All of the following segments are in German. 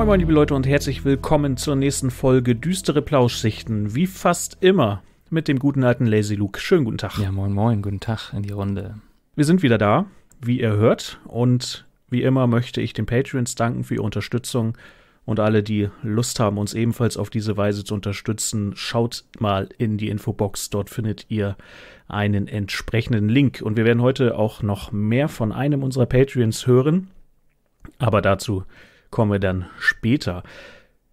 Moin moin liebe Leute und herzlich willkommen zur nächsten Folge Düstere Plauschsichten, wie fast immer mit dem guten alten Lazy Luke. Schönen guten Tag. Ja, moin moin, guten Tag in die Runde. Wir sind wieder da, wie ihr hört und wie immer möchte ich den Patreons danken für ihre Unterstützung und alle, die Lust haben, uns ebenfalls auf diese Weise zu unterstützen, schaut mal in die Infobox, dort findet ihr einen entsprechenden Link und wir werden heute auch noch mehr von einem unserer Patreons hören, aber dazu komme dann später.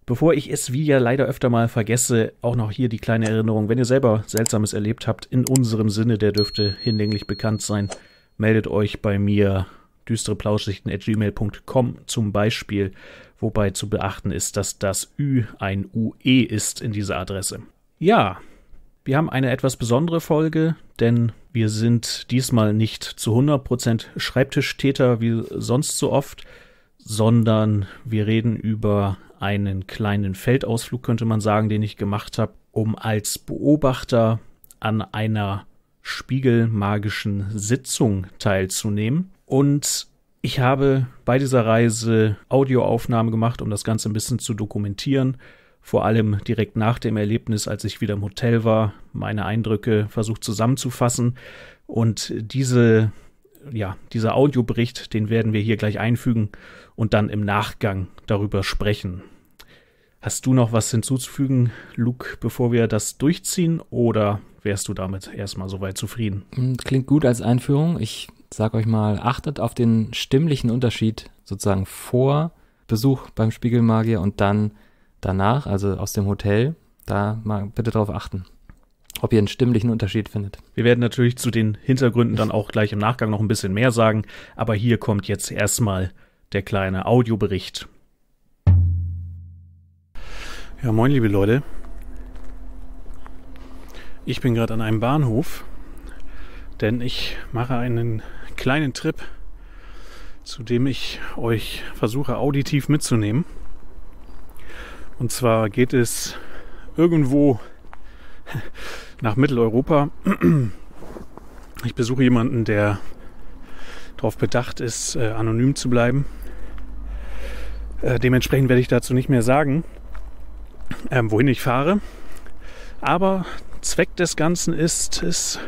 Bevor ich es wie ja leider öfter mal vergesse, auch noch hier die kleine Erinnerung, wenn ihr selber Seltsames erlebt habt, in unserem Sinne, der dürfte hinlänglich bekannt sein, meldet euch bei mir düstereplauschsichten.gmail.com zum Beispiel, wobei zu beachten ist, dass das Ü ein UE ist in dieser Adresse. Ja, wir haben eine etwas besondere Folge, denn wir sind diesmal nicht zu 100% Schreibtischtäter wie sonst so oft, sondern wir reden über einen kleinen Feldausflug, könnte man sagen, den ich gemacht habe, um als Beobachter an einer spiegelmagischen Sitzung teilzunehmen. Und ich habe bei dieser Reise Audioaufnahmen gemacht, um das Ganze ein bisschen zu dokumentieren. Vor allem direkt nach dem Erlebnis, als ich wieder im Hotel war, meine Eindrücke versucht zusammenzufassen. Und diese, ja, dieser Audiobericht, den werden wir hier gleich einfügen und dann im Nachgang darüber sprechen. Hast du noch was hinzuzufügen, Luke, bevor wir das durchziehen oder wärst du damit erstmal soweit zufrieden? Hm, klingt gut als Einführung. Ich sag euch mal, achtet auf den stimmlichen Unterschied sozusagen vor Besuch beim Spiegelmagier und dann danach, also aus dem Hotel. Da mal bitte darauf achten ob ihr einen stimmlichen Unterschied findet. Wir werden natürlich zu den Hintergründen dann auch gleich im Nachgang noch ein bisschen mehr sagen, aber hier kommt jetzt erstmal der kleine Audiobericht. Ja, moin, liebe Leute. Ich bin gerade an einem Bahnhof, denn ich mache einen kleinen Trip, zu dem ich euch versuche, auditiv mitzunehmen. Und zwar geht es irgendwo nach Mitteleuropa. Ich besuche jemanden, der darauf bedacht ist, äh, anonym zu bleiben äh, dementsprechend werde ich dazu nicht mehr sagen, ähm, wohin ich fahre. Aber Zweck des Ganzen ist es,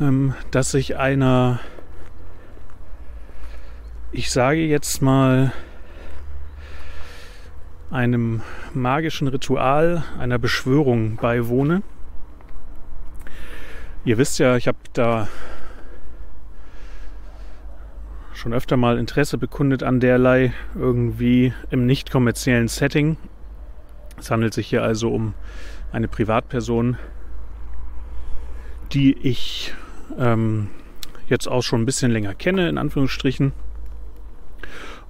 ähm, dass ich einer, ich sage jetzt mal, einem magischen Ritual, einer Beschwörung beiwohne. Ihr wisst ja, ich habe da schon öfter mal Interesse bekundet an derlei, irgendwie im nicht kommerziellen Setting. Es handelt sich hier also um eine Privatperson, die ich ähm, jetzt auch schon ein bisschen länger kenne, in Anführungsstrichen.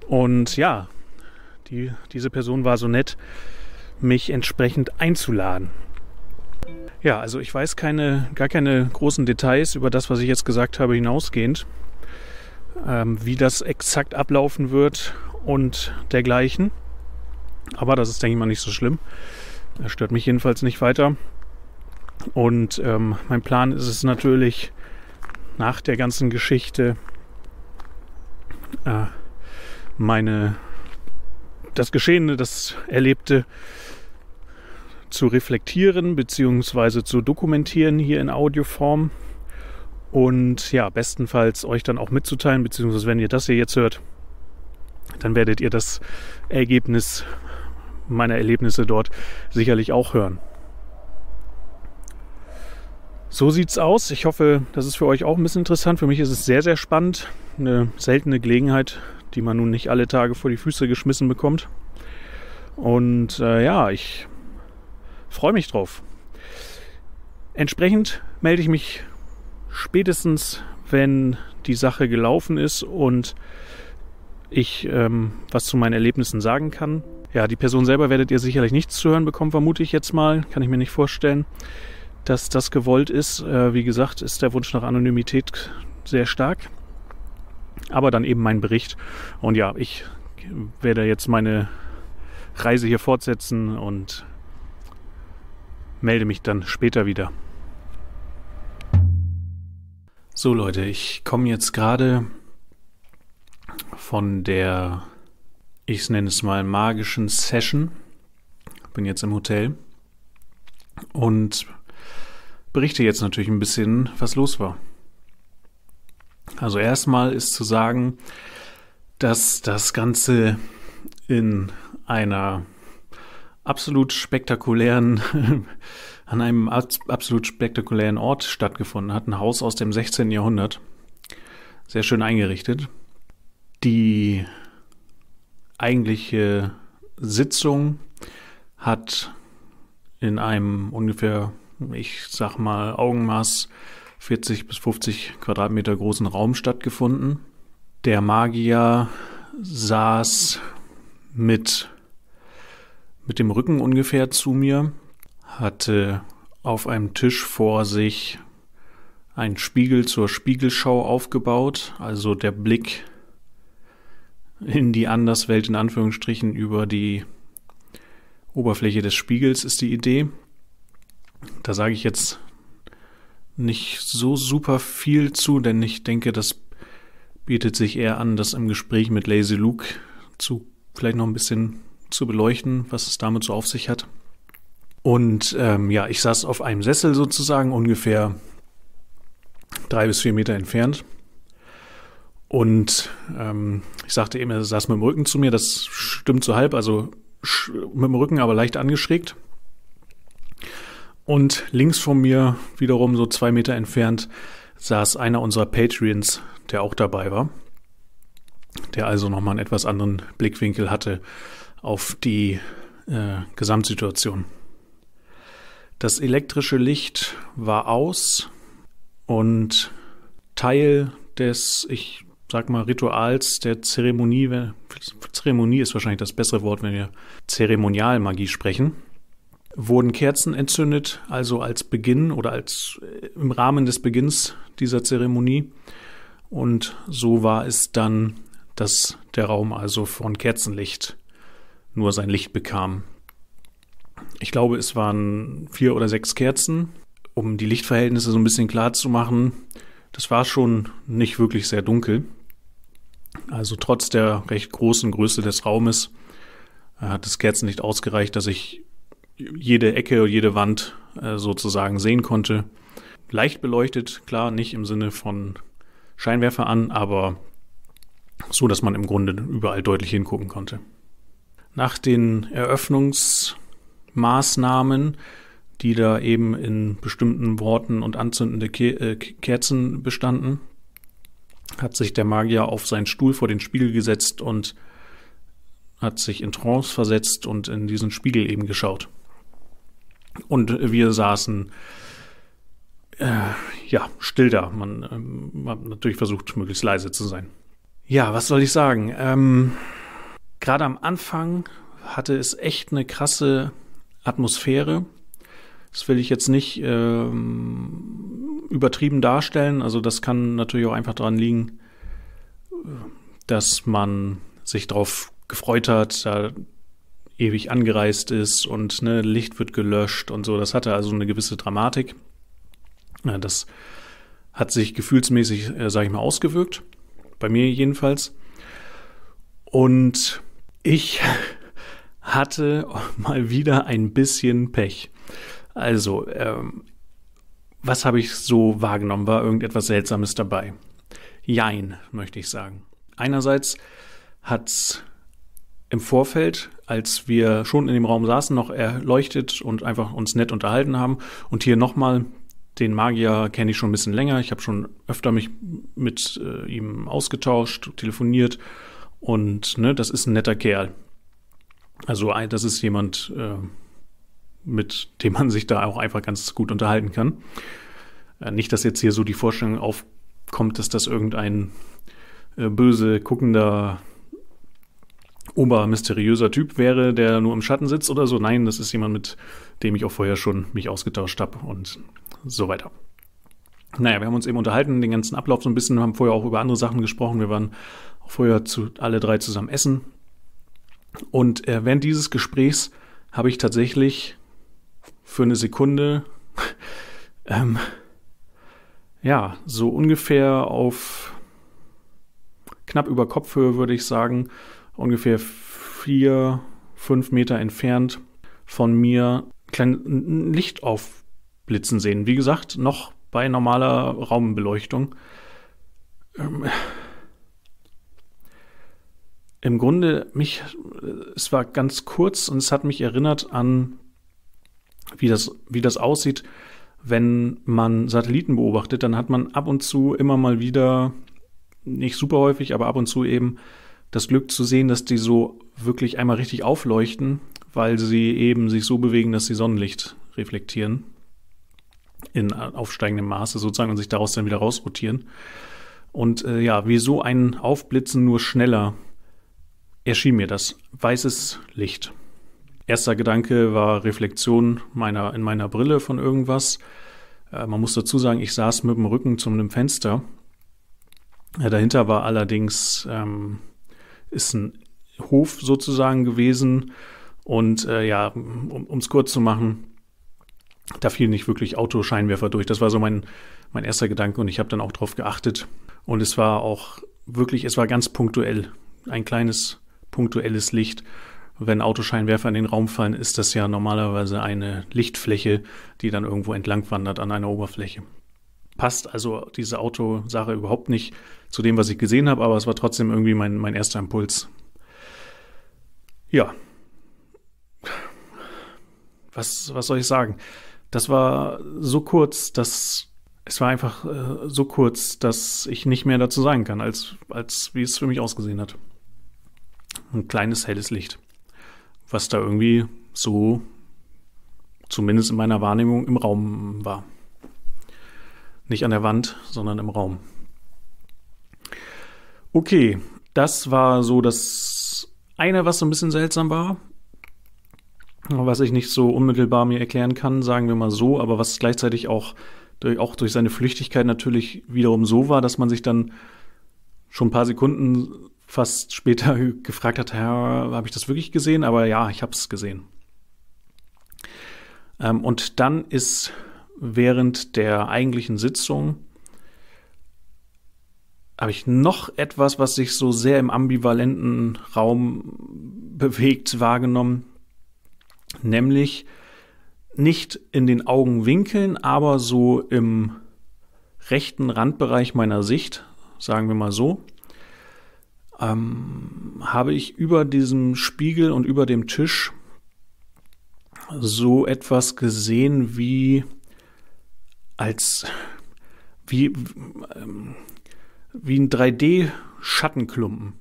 Und ja, die, diese Person war so nett, mich entsprechend einzuladen. Ja, also ich weiß keine, gar keine großen Details über das, was ich jetzt gesagt habe, hinausgehend. Ähm, wie das exakt ablaufen wird und dergleichen. Aber das ist, denke ich mal, nicht so schlimm. Das stört mich jedenfalls nicht weiter. Und ähm, mein Plan ist es natürlich, nach der ganzen Geschichte äh, meine das Geschehene, das Erlebte zu reflektieren bzw. zu dokumentieren hier in Audioform und ja, bestenfalls euch dann auch mitzuteilen, beziehungsweise wenn ihr das hier jetzt hört, dann werdet ihr das Ergebnis meiner Erlebnisse dort sicherlich auch hören. So sieht's aus. Ich hoffe, das ist für euch auch ein bisschen interessant. Für mich ist es sehr, sehr spannend. Eine seltene Gelegenheit, die man nun nicht alle Tage vor die Füße geschmissen bekommt. Und äh, ja, ich freue mich drauf. Entsprechend melde ich mich spätestens, wenn die Sache gelaufen ist und ich ähm, was zu meinen Erlebnissen sagen kann. Ja, die Person selber werdet ihr sicherlich nichts zu hören bekommen, vermute ich jetzt mal. Kann ich mir nicht vorstellen, dass das gewollt ist. Äh, wie gesagt, ist der Wunsch nach Anonymität sehr stark. Aber dann eben mein Bericht. Und ja, ich werde jetzt meine Reise hier fortsetzen und melde mich dann später wieder. So Leute, ich komme jetzt gerade von der, ich nenne es mal, magischen Session. Bin jetzt im Hotel und berichte jetzt natürlich ein bisschen, was los war. Also erstmal ist zu sagen, dass das Ganze in einer absolut spektakulären an einem absolut spektakulären Ort stattgefunden hat, ein Haus aus dem 16. Jahrhundert. Sehr schön eingerichtet. Die eigentliche Sitzung hat in einem ungefähr, ich sag mal, Augenmaß 40 bis 50 Quadratmeter großen Raum stattgefunden. Der Magier saß mit, mit dem Rücken ungefähr zu mir hatte auf einem Tisch vor sich einen Spiegel zur Spiegelschau aufgebaut, also der Blick in die Anderswelt in Anführungsstrichen über die Oberfläche des Spiegels ist die Idee. Da sage ich jetzt nicht so super viel zu, denn ich denke, das bietet sich eher an, das im Gespräch mit Lazy Luke zu vielleicht noch ein bisschen zu beleuchten, was es damit so auf sich hat. Und ähm, ja, ich saß auf einem Sessel sozusagen, ungefähr drei bis vier Meter entfernt. Und ähm, ich sagte eben, er saß mit dem Rücken zu mir, das stimmt so halb, also mit dem Rücken, aber leicht angeschrägt. Und links von mir, wiederum so zwei Meter entfernt, saß einer unserer Patreons, der auch dabei war, der also nochmal einen etwas anderen Blickwinkel hatte auf die äh, Gesamtsituation. Das elektrische Licht war aus und Teil des, ich sag mal, Rituals der Zeremonie. Zeremonie ist wahrscheinlich das bessere Wort, wenn wir Zeremonialmagie sprechen. Wurden Kerzen entzündet, also als Beginn oder als äh, im Rahmen des Beginns dieser Zeremonie. Und so war es dann, dass der Raum also von Kerzenlicht nur sein Licht bekam ich glaube, es waren vier oder sechs Kerzen, um die Lichtverhältnisse so ein bisschen klar zu machen. Das war schon nicht wirklich sehr dunkel. Also trotz der recht großen Größe des Raumes äh, hat das Kerzenlicht ausgereicht, dass ich jede Ecke und jede Wand äh, sozusagen sehen konnte. Leicht beleuchtet, klar, nicht im Sinne von Scheinwerfer an, aber so, dass man im Grunde überall deutlich hingucken konnte. Nach den Eröffnungs- Maßnahmen, die da eben in bestimmten Worten und anzündende Ke äh, Kerzen bestanden, hat sich der Magier auf seinen Stuhl vor den Spiegel gesetzt und hat sich in Trance versetzt und in diesen Spiegel eben geschaut. Und wir saßen äh, ja still da. Man ähm, hat natürlich versucht, möglichst leise zu sein. Ja, was soll ich sagen? Ähm, Gerade am Anfang hatte es echt eine krasse Atmosphäre. Das will ich jetzt nicht ähm, übertrieben darstellen. Also das kann natürlich auch einfach daran liegen, äh, dass man sich darauf gefreut hat, da ewig angereist ist und ne, Licht wird gelöscht und so. Das hatte also eine gewisse Dramatik. Ja, das hat sich gefühlsmäßig, äh, sage ich mal, ausgewirkt. Bei mir jedenfalls. Und ich hatte mal wieder ein bisschen Pech. Also, ähm, was habe ich so wahrgenommen? War irgendetwas Seltsames dabei? Jein, möchte ich sagen. Einerseits hat es im Vorfeld, als wir schon in dem Raum saßen, noch erleuchtet und einfach uns nett unterhalten haben. Und hier nochmal, den Magier kenne ich schon ein bisschen länger. Ich habe schon öfter mich mit äh, ihm ausgetauscht, telefoniert. Und ne, das ist ein netter Kerl. Also das ist jemand, äh, mit dem man sich da auch einfach ganz gut unterhalten kann. Äh, nicht, dass jetzt hier so die Vorstellung aufkommt, dass das irgendein äh, böse guckender obermysteriöser Typ wäre, der nur im Schatten sitzt oder so. Nein, das ist jemand, mit dem ich auch vorher schon mich ausgetauscht habe und so weiter. Naja, wir haben uns eben unterhalten, den ganzen Ablauf so ein bisschen, haben vorher auch über andere Sachen gesprochen. Wir waren auch vorher zu, alle drei zusammen essen und äh, während dieses Gesprächs habe ich tatsächlich für eine Sekunde, ähm, ja, so ungefähr auf knapp über Kopfhöhe, würde ich sagen, ungefähr vier, fünf Meter entfernt von mir ein Licht aufblitzen sehen. Wie gesagt, noch bei normaler Raumbeleuchtung. Ähm, im Grunde mich, es war ganz kurz und es hat mich erinnert an, wie das, wie das aussieht, wenn man Satelliten beobachtet, dann hat man ab und zu immer mal wieder, nicht super häufig, aber ab und zu eben das Glück zu sehen, dass die so wirklich einmal richtig aufleuchten, weil sie eben sich so bewegen, dass sie Sonnenlicht reflektieren in aufsteigendem Maße sozusagen und sich daraus dann wieder rausrotieren. Und äh, ja, wie so ein Aufblitzen nur schneller erschien mir das weißes Licht. Erster Gedanke war Reflexion meiner, in meiner Brille von irgendwas. Äh, man muss dazu sagen, ich saß mit dem Rücken zu einem Fenster. Ja, äh, dahinter war allerdings ähm, ist ein Hof sozusagen gewesen. Und äh, ja, um es kurz zu machen, da fiel nicht wirklich Autoscheinwerfer durch. Das war so mein, mein erster Gedanke und ich habe dann auch drauf geachtet. Und es war auch wirklich, es war ganz punktuell. Ein kleines punktuelles Licht. Wenn Autoscheinwerfer in den Raum fallen, ist das ja normalerweise eine Lichtfläche, die dann irgendwo entlang wandert an einer Oberfläche. Passt also diese Autosache überhaupt nicht zu dem, was ich gesehen habe, aber es war trotzdem irgendwie mein, mein erster Impuls. Ja. Was, was soll ich sagen? Das war so kurz, dass es war einfach äh, so kurz, dass ich nicht mehr dazu sagen kann, als, als wie es für mich ausgesehen hat ein kleines helles Licht, was da irgendwie so, zumindest in meiner Wahrnehmung, im Raum war. Nicht an der Wand, sondern im Raum. Okay, das war so das eine, was so ein bisschen seltsam war, was ich nicht so unmittelbar mir erklären kann, sagen wir mal so, aber was gleichzeitig auch durch, auch durch seine Flüchtigkeit natürlich wiederum so war, dass man sich dann schon ein paar Sekunden fast später gefragt hat, habe ich das wirklich gesehen? Aber ja, ich habe es gesehen. Ähm, und dann ist während der eigentlichen Sitzung habe ich noch etwas, was sich so sehr im ambivalenten Raum bewegt, wahrgenommen, nämlich nicht in den Augenwinkeln, aber so im rechten Randbereich meiner Sicht, sagen wir mal so, ähm, habe ich über diesem Spiegel und über dem Tisch so etwas gesehen wie als wie, ähm, wie ein 3D-Schattenklumpen.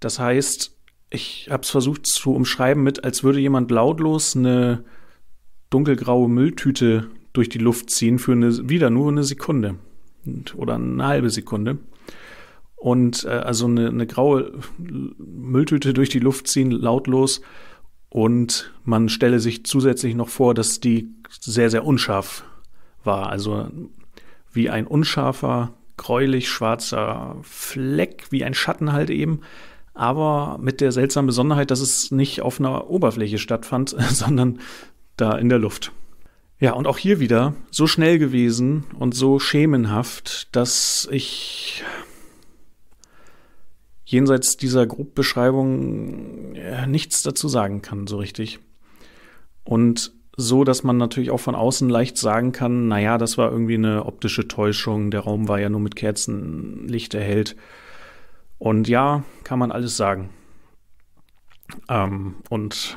Das heißt, ich habe es versucht zu umschreiben mit, als würde jemand lautlos eine dunkelgraue Mülltüte durch die Luft ziehen für eine, wieder nur eine Sekunde oder eine halbe Sekunde und äh, also eine, eine graue Mülltüte durch die Luft ziehen, lautlos. Und man stelle sich zusätzlich noch vor, dass die sehr, sehr unscharf war. Also wie ein unscharfer, gräulich schwarzer Fleck, wie ein Schatten halt eben. Aber mit der seltsamen Besonderheit, dass es nicht auf einer Oberfläche stattfand, sondern da in der Luft. Ja, und auch hier wieder so schnell gewesen und so schemenhaft, dass ich jenseits dieser Grobbeschreibung äh, nichts dazu sagen kann, so richtig. Und so, dass man natürlich auch von außen leicht sagen kann, naja, das war irgendwie eine optische Täuschung, der Raum war ja nur mit Kerzenlicht erhellt. Und ja, kann man alles sagen. Ähm, und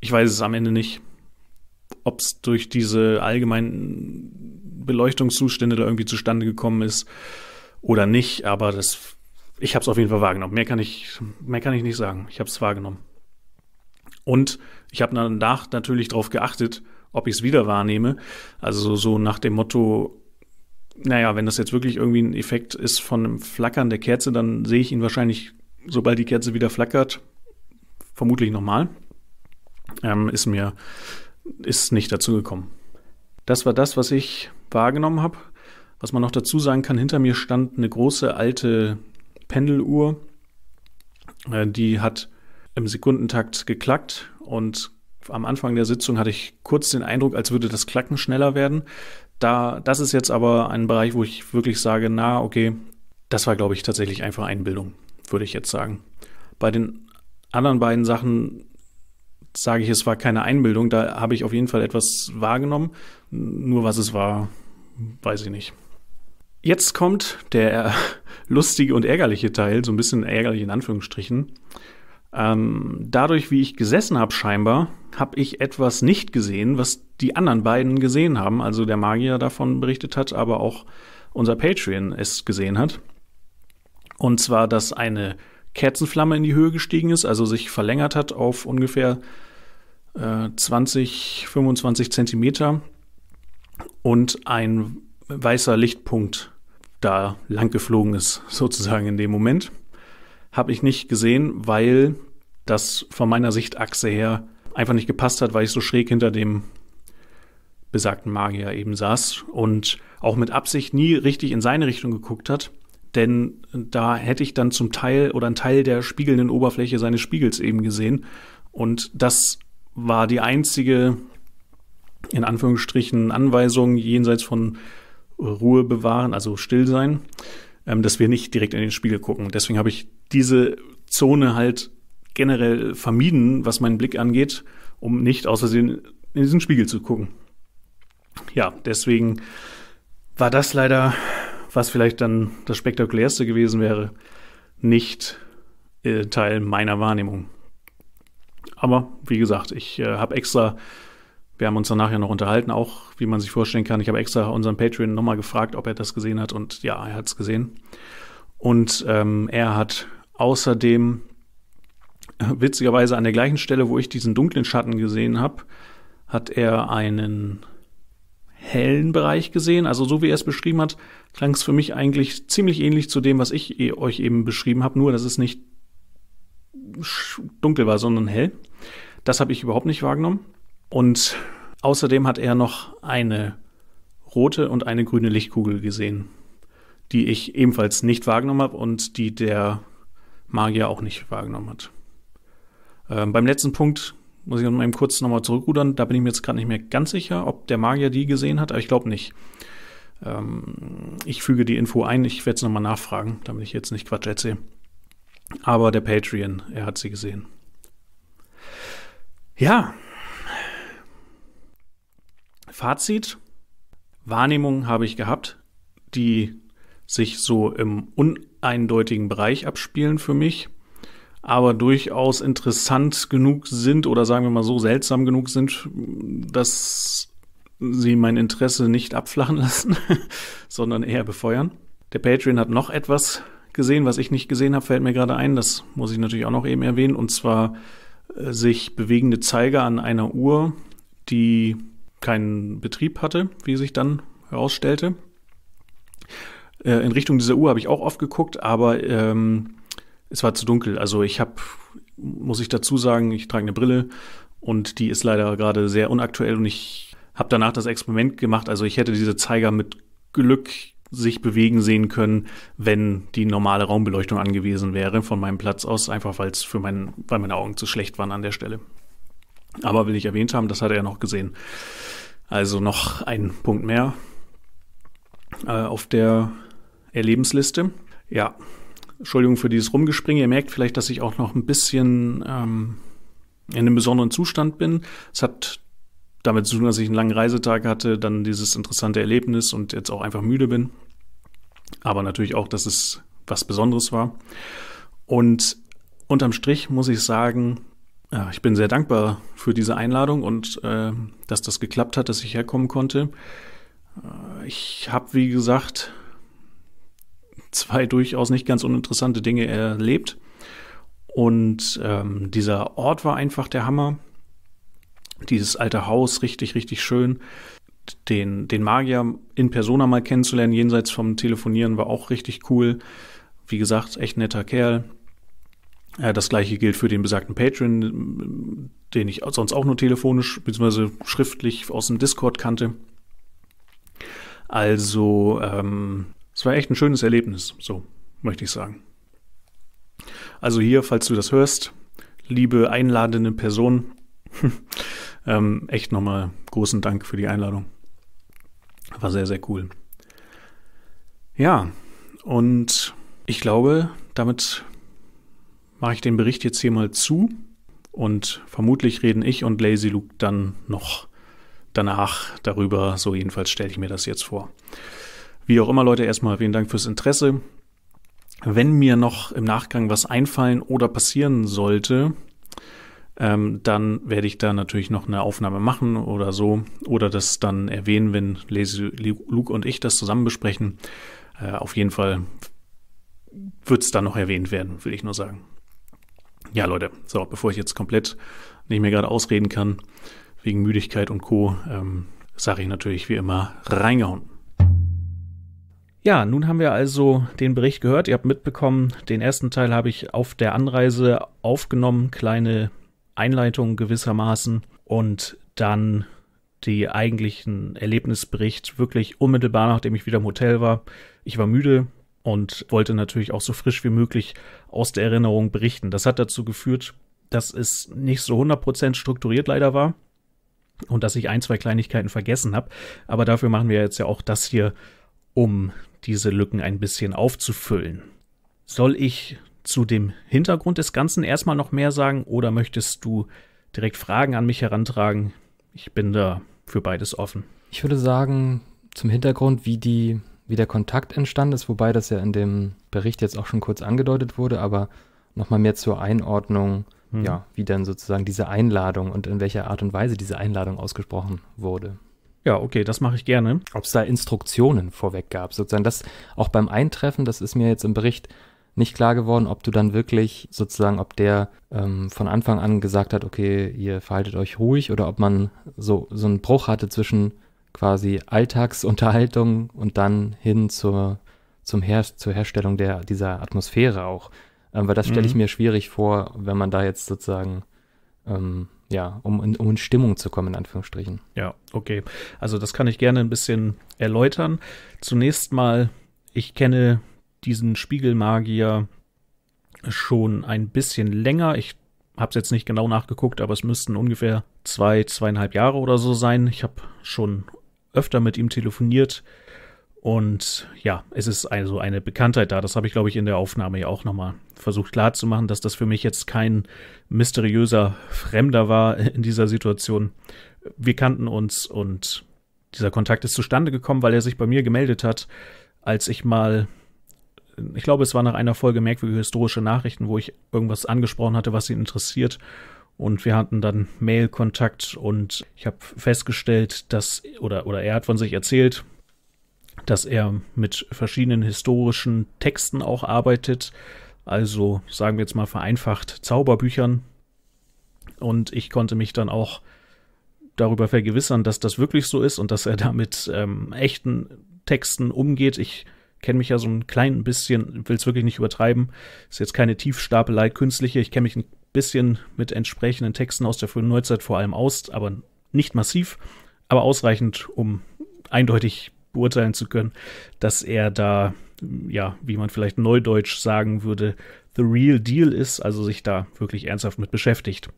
ich weiß es am Ende nicht, ob es durch diese allgemeinen Beleuchtungszustände da irgendwie zustande gekommen ist oder nicht, aber das ich habe es auf jeden Fall wahrgenommen. Mehr kann ich, mehr kann ich nicht sagen. Ich habe es wahrgenommen. Und ich habe danach natürlich darauf geachtet, ob ich es wieder wahrnehme. Also so nach dem Motto, naja, wenn das jetzt wirklich irgendwie ein Effekt ist von einem Flackern der Kerze, dann sehe ich ihn wahrscheinlich, sobald die Kerze wieder flackert, vermutlich nochmal. Ähm, ist mir ist nicht dazu gekommen. Das war das, was ich wahrgenommen habe. Was man noch dazu sagen kann, hinter mir stand eine große alte Pendeluhr. Äh, die hat im Sekundentakt geklackt und am Anfang der Sitzung hatte ich kurz den Eindruck, als würde das Klacken schneller werden. Da, das ist jetzt aber ein Bereich, wo ich wirklich sage, na, okay, das war, glaube ich, tatsächlich einfach Einbildung, würde ich jetzt sagen. Bei den anderen beiden Sachen sage ich, es war keine Einbildung. Da habe ich auf jeden Fall etwas wahrgenommen. Nur was es war, weiß ich nicht. Jetzt kommt der lustige und ärgerliche Teil, so ein bisschen ärgerlich in Anführungsstrichen. Ähm, dadurch, wie ich gesessen habe, scheinbar, habe ich etwas nicht gesehen, was die anderen beiden gesehen haben. Also der Magier davon berichtet hat, aber auch unser Patreon es gesehen hat. Und zwar, dass eine Kerzenflamme in die Höhe gestiegen ist, also sich verlängert hat auf ungefähr äh, 20, 25 Zentimeter und ein weißer Lichtpunkt da lang geflogen ist, sozusagen in dem Moment. Habe ich nicht gesehen, weil das von meiner Sichtachse her einfach nicht gepasst hat, weil ich so schräg hinter dem besagten Magier eben saß und auch mit Absicht nie richtig in seine Richtung geguckt hat, denn da hätte ich dann zum Teil oder einen Teil der spiegelnden Oberfläche seines Spiegels eben gesehen und das war die einzige in Anführungsstrichen Anweisung jenseits von Ruhe bewahren, also still sein, ähm, dass wir nicht direkt in den Spiegel gucken. Deswegen habe ich diese Zone halt generell vermieden, was meinen Blick angeht, um nicht außersehen in diesen Spiegel zu gucken. Ja, deswegen war das leider, was vielleicht dann das Spektakulärste gewesen wäre, nicht äh, Teil meiner Wahrnehmung. Aber wie gesagt, ich äh, habe extra wir haben uns dann nachher noch unterhalten, auch wie man sich vorstellen kann. Ich habe extra unseren Patreon nochmal gefragt, ob er das gesehen hat und ja, er hat es gesehen. Und ähm, er hat außerdem äh, witzigerweise an der gleichen Stelle, wo ich diesen dunklen Schatten gesehen habe, hat er einen hellen Bereich gesehen. Also so wie er es beschrieben hat, klang es für mich eigentlich ziemlich ähnlich zu dem, was ich eh, euch eben beschrieben habe, nur dass es nicht dunkel war, sondern hell. Das habe ich überhaupt nicht wahrgenommen. Und außerdem hat er noch eine rote und eine grüne Lichtkugel gesehen, die ich ebenfalls nicht wahrgenommen habe und die der Magier auch nicht wahrgenommen hat. Ähm, beim letzten Punkt muss ich noch mal kurz nochmal zurückrudern. Da bin ich mir jetzt gerade nicht mehr ganz sicher, ob der Magier die gesehen hat, aber ich glaube nicht. Ähm, ich füge die Info ein, ich werde es nochmal nachfragen, damit ich jetzt nicht Quatsch erzähle. Aber der Patreon, er hat sie gesehen. Ja, Fazit, Wahrnehmungen habe ich gehabt, die sich so im uneindeutigen Bereich abspielen für mich, aber durchaus interessant genug sind oder sagen wir mal so seltsam genug sind, dass sie mein Interesse nicht abflachen lassen, sondern eher befeuern. Der Patreon hat noch etwas gesehen, was ich nicht gesehen habe, fällt mir gerade ein, das muss ich natürlich auch noch eben erwähnen, und zwar äh, sich bewegende Zeiger an einer Uhr, die keinen Betrieb hatte, wie sich dann herausstellte. Äh, in Richtung dieser Uhr habe ich auch oft geguckt, aber ähm, es war zu dunkel. Also ich habe, muss ich dazu sagen, ich trage eine Brille und die ist leider gerade sehr unaktuell und ich habe danach das Experiment gemacht. Also ich hätte diese Zeiger mit Glück sich bewegen sehen können, wenn die normale Raumbeleuchtung angewiesen wäre von meinem Platz aus, einfach für meinen, weil meine Augen zu schlecht waren an der Stelle. Aber will ich erwähnt haben, das hat er noch gesehen. Also noch ein Punkt mehr äh, auf der Erlebensliste. Ja, Entschuldigung für dieses Rumgespringen. Ihr merkt vielleicht, dass ich auch noch ein bisschen ähm, in einem besonderen Zustand bin. Es hat damit zu tun, dass ich einen langen Reisetag hatte, dann dieses interessante Erlebnis und jetzt auch einfach müde bin. Aber natürlich auch, dass es was Besonderes war. Und unterm Strich muss ich sagen, ja, ich bin sehr dankbar für diese Einladung und äh, dass das geklappt hat, dass ich herkommen konnte. Äh, ich habe, wie gesagt, zwei durchaus nicht ganz uninteressante Dinge erlebt. Und ähm, dieser Ort war einfach der Hammer. Dieses alte Haus, richtig, richtig schön. Den, den Magier in Persona mal kennenzulernen, jenseits vom Telefonieren, war auch richtig cool. Wie gesagt, echt netter Kerl. Äh, das gleiche gilt für den besagten Patreon, den ich sonst auch nur telefonisch bzw. schriftlich aus dem Discord kannte. Also, ähm, es war echt ein schönes Erlebnis, so möchte ich sagen. Also hier, falls du das hörst, liebe einladende Person, ähm, echt nochmal großen Dank für die Einladung. War sehr, sehr cool. Ja, und ich glaube, damit mache ich den Bericht jetzt hier mal zu und vermutlich reden ich und Lazy Luke dann noch danach darüber. So jedenfalls stelle ich mir das jetzt vor. Wie auch immer, Leute, erstmal vielen Dank fürs Interesse. Wenn mir noch im Nachgang was einfallen oder passieren sollte, ähm, dann werde ich da natürlich noch eine Aufnahme machen oder so oder das dann erwähnen, wenn Lazy Luke und ich das zusammen besprechen. Äh, auf jeden Fall wird es dann noch erwähnt werden, will ich nur sagen. Ja, Leute, so, bevor ich jetzt komplett nicht mehr gerade ausreden kann, wegen Müdigkeit und Co., ähm, sage ich natürlich wie immer reingehauen. Ja, nun haben wir also den Bericht gehört. Ihr habt mitbekommen, den ersten Teil habe ich auf der Anreise aufgenommen, kleine Einleitung gewissermaßen und dann den eigentlichen Erlebnisbericht wirklich unmittelbar, nachdem ich wieder im Hotel war. Ich war müde, und wollte natürlich auch so frisch wie möglich aus der Erinnerung berichten. Das hat dazu geführt, dass es nicht so 100% strukturiert leider war und dass ich ein, zwei Kleinigkeiten vergessen habe. Aber dafür machen wir jetzt ja auch das hier, um diese Lücken ein bisschen aufzufüllen. Soll ich zu dem Hintergrund des Ganzen erstmal noch mehr sagen oder möchtest du direkt Fragen an mich herantragen? Ich bin da für beides offen. Ich würde sagen, zum Hintergrund, wie die wie der Kontakt entstanden ist, wobei das ja in dem Bericht jetzt auch schon kurz angedeutet wurde, aber nochmal mehr zur Einordnung, hm. ja, wie denn sozusagen diese Einladung und in welcher Art und Weise diese Einladung ausgesprochen wurde. Ja, okay, das mache ich gerne. Ob es da Instruktionen vorweg gab, sozusagen, das auch beim Eintreffen, das ist mir jetzt im Bericht nicht klar geworden, ob du dann wirklich sozusagen, ob der ähm, von Anfang an gesagt hat, okay, ihr verhaltet euch ruhig oder ob man so, so einen Bruch hatte zwischen quasi Alltagsunterhaltung und dann hin zur, zum Her zur Herstellung der, dieser Atmosphäre auch. Ähm, weil das stelle ich mhm. mir schwierig vor, wenn man da jetzt sozusagen, ähm, ja, um, um in Stimmung zu kommen, in Anführungsstrichen. Ja, okay. Also das kann ich gerne ein bisschen erläutern. Zunächst mal, ich kenne diesen Spiegelmagier schon ein bisschen länger. Ich habe es jetzt nicht genau nachgeguckt, aber es müssten ungefähr zwei, zweieinhalb Jahre oder so sein. Ich habe schon öfter mit ihm telefoniert. Und ja, es ist also eine Bekanntheit da. Das habe ich, glaube ich, in der Aufnahme ja auch nochmal versucht klarzumachen, dass das für mich jetzt kein mysteriöser Fremder war in dieser Situation. Wir kannten uns und dieser Kontakt ist zustande gekommen, weil er sich bei mir gemeldet hat, als ich mal, ich glaube, es war nach einer Folge merkwürdige historische Nachrichten, wo ich irgendwas angesprochen hatte, was ihn interessiert und wir hatten dann Mail-Kontakt und ich habe festgestellt, dass, oder, oder er hat von sich erzählt, dass er mit verschiedenen historischen Texten auch arbeitet, also sagen wir jetzt mal vereinfacht Zauberbüchern. Und ich konnte mich dann auch darüber vergewissern, dass das wirklich so ist und dass er da mit ähm, echten Texten umgeht. Ich kenne mich ja so ein klein bisschen, will es wirklich nicht übertreiben, ist jetzt keine Tiefstapelei künstliche, ich kenne mich ein bisschen mit entsprechenden Texten aus der frühen Neuzeit vor allem aus, aber nicht massiv, aber ausreichend, um eindeutig beurteilen zu können, dass er da, ja, wie man vielleicht neudeutsch sagen würde, the real deal ist, also sich da wirklich ernsthaft mit beschäftigt.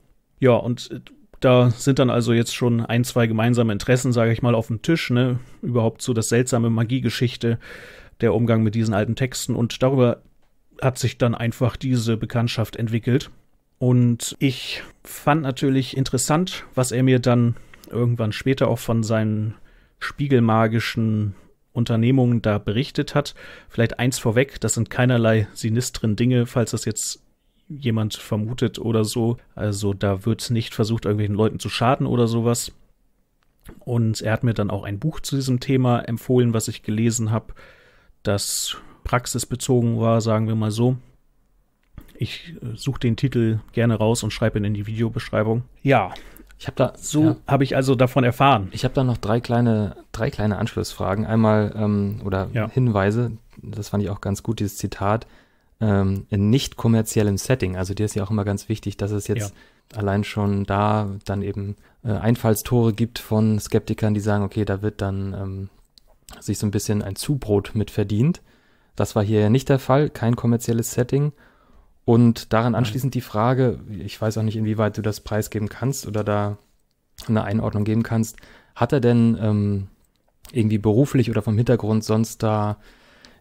Ja, und äh, da sind dann also jetzt schon ein, zwei gemeinsame Interessen, sage ich mal, auf dem Tisch, ne? Überhaupt so das seltsame Magiegeschichte, der Umgang mit diesen alten Texten und darüber hat sich dann einfach diese Bekanntschaft entwickelt. Und ich fand natürlich interessant, was er mir dann irgendwann später auch von seinen spiegelmagischen Unternehmungen da berichtet hat. Vielleicht eins vorweg, das sind keinerlei sinistren Dinge, falls das jetzt jemand vermutet oder so. Also da wird nicht versucht, irgendwelchen Leuten zu schaden oder sowas. Und er hat mir dann auch ein Buch zu diesem Thema empfohlen, was ich gelesen habe, das praxisbezogen war, sagen wir mal so. Ich äh, suche den Titel gerne raus und schreibe ihn in die Videobeschreibung. Ja. Ich hab da so ja. habe ich also davon erfahren. Ich habe da noch drei kleine drei kleine Anschlussfragen. Einmal ähm, oder ja. Hinweise. Das fand ich auch ganz gut dieses Zitat ähm, in nicht kommerziellem Setting. Also dir ist ja auch immer ganz wichtig, dass es jetzt ja. allein schon da dann eben äh, Einfallstore gibt von Skeptikern, die sagen, okay, da wird dann ähm, sich so ein bisschen ein Zubrot mit verdient. Das war hier ja nicht der Fall, kein kommerzielles Setting. Und daran anschließend die Frage, ich weiß auch nicht, inwieweit du das preisgeben kannst oder da eine Einordnung geben kannst. Hat er denn ähm, irgendwie beruflich oder vom Hintergrund sonst da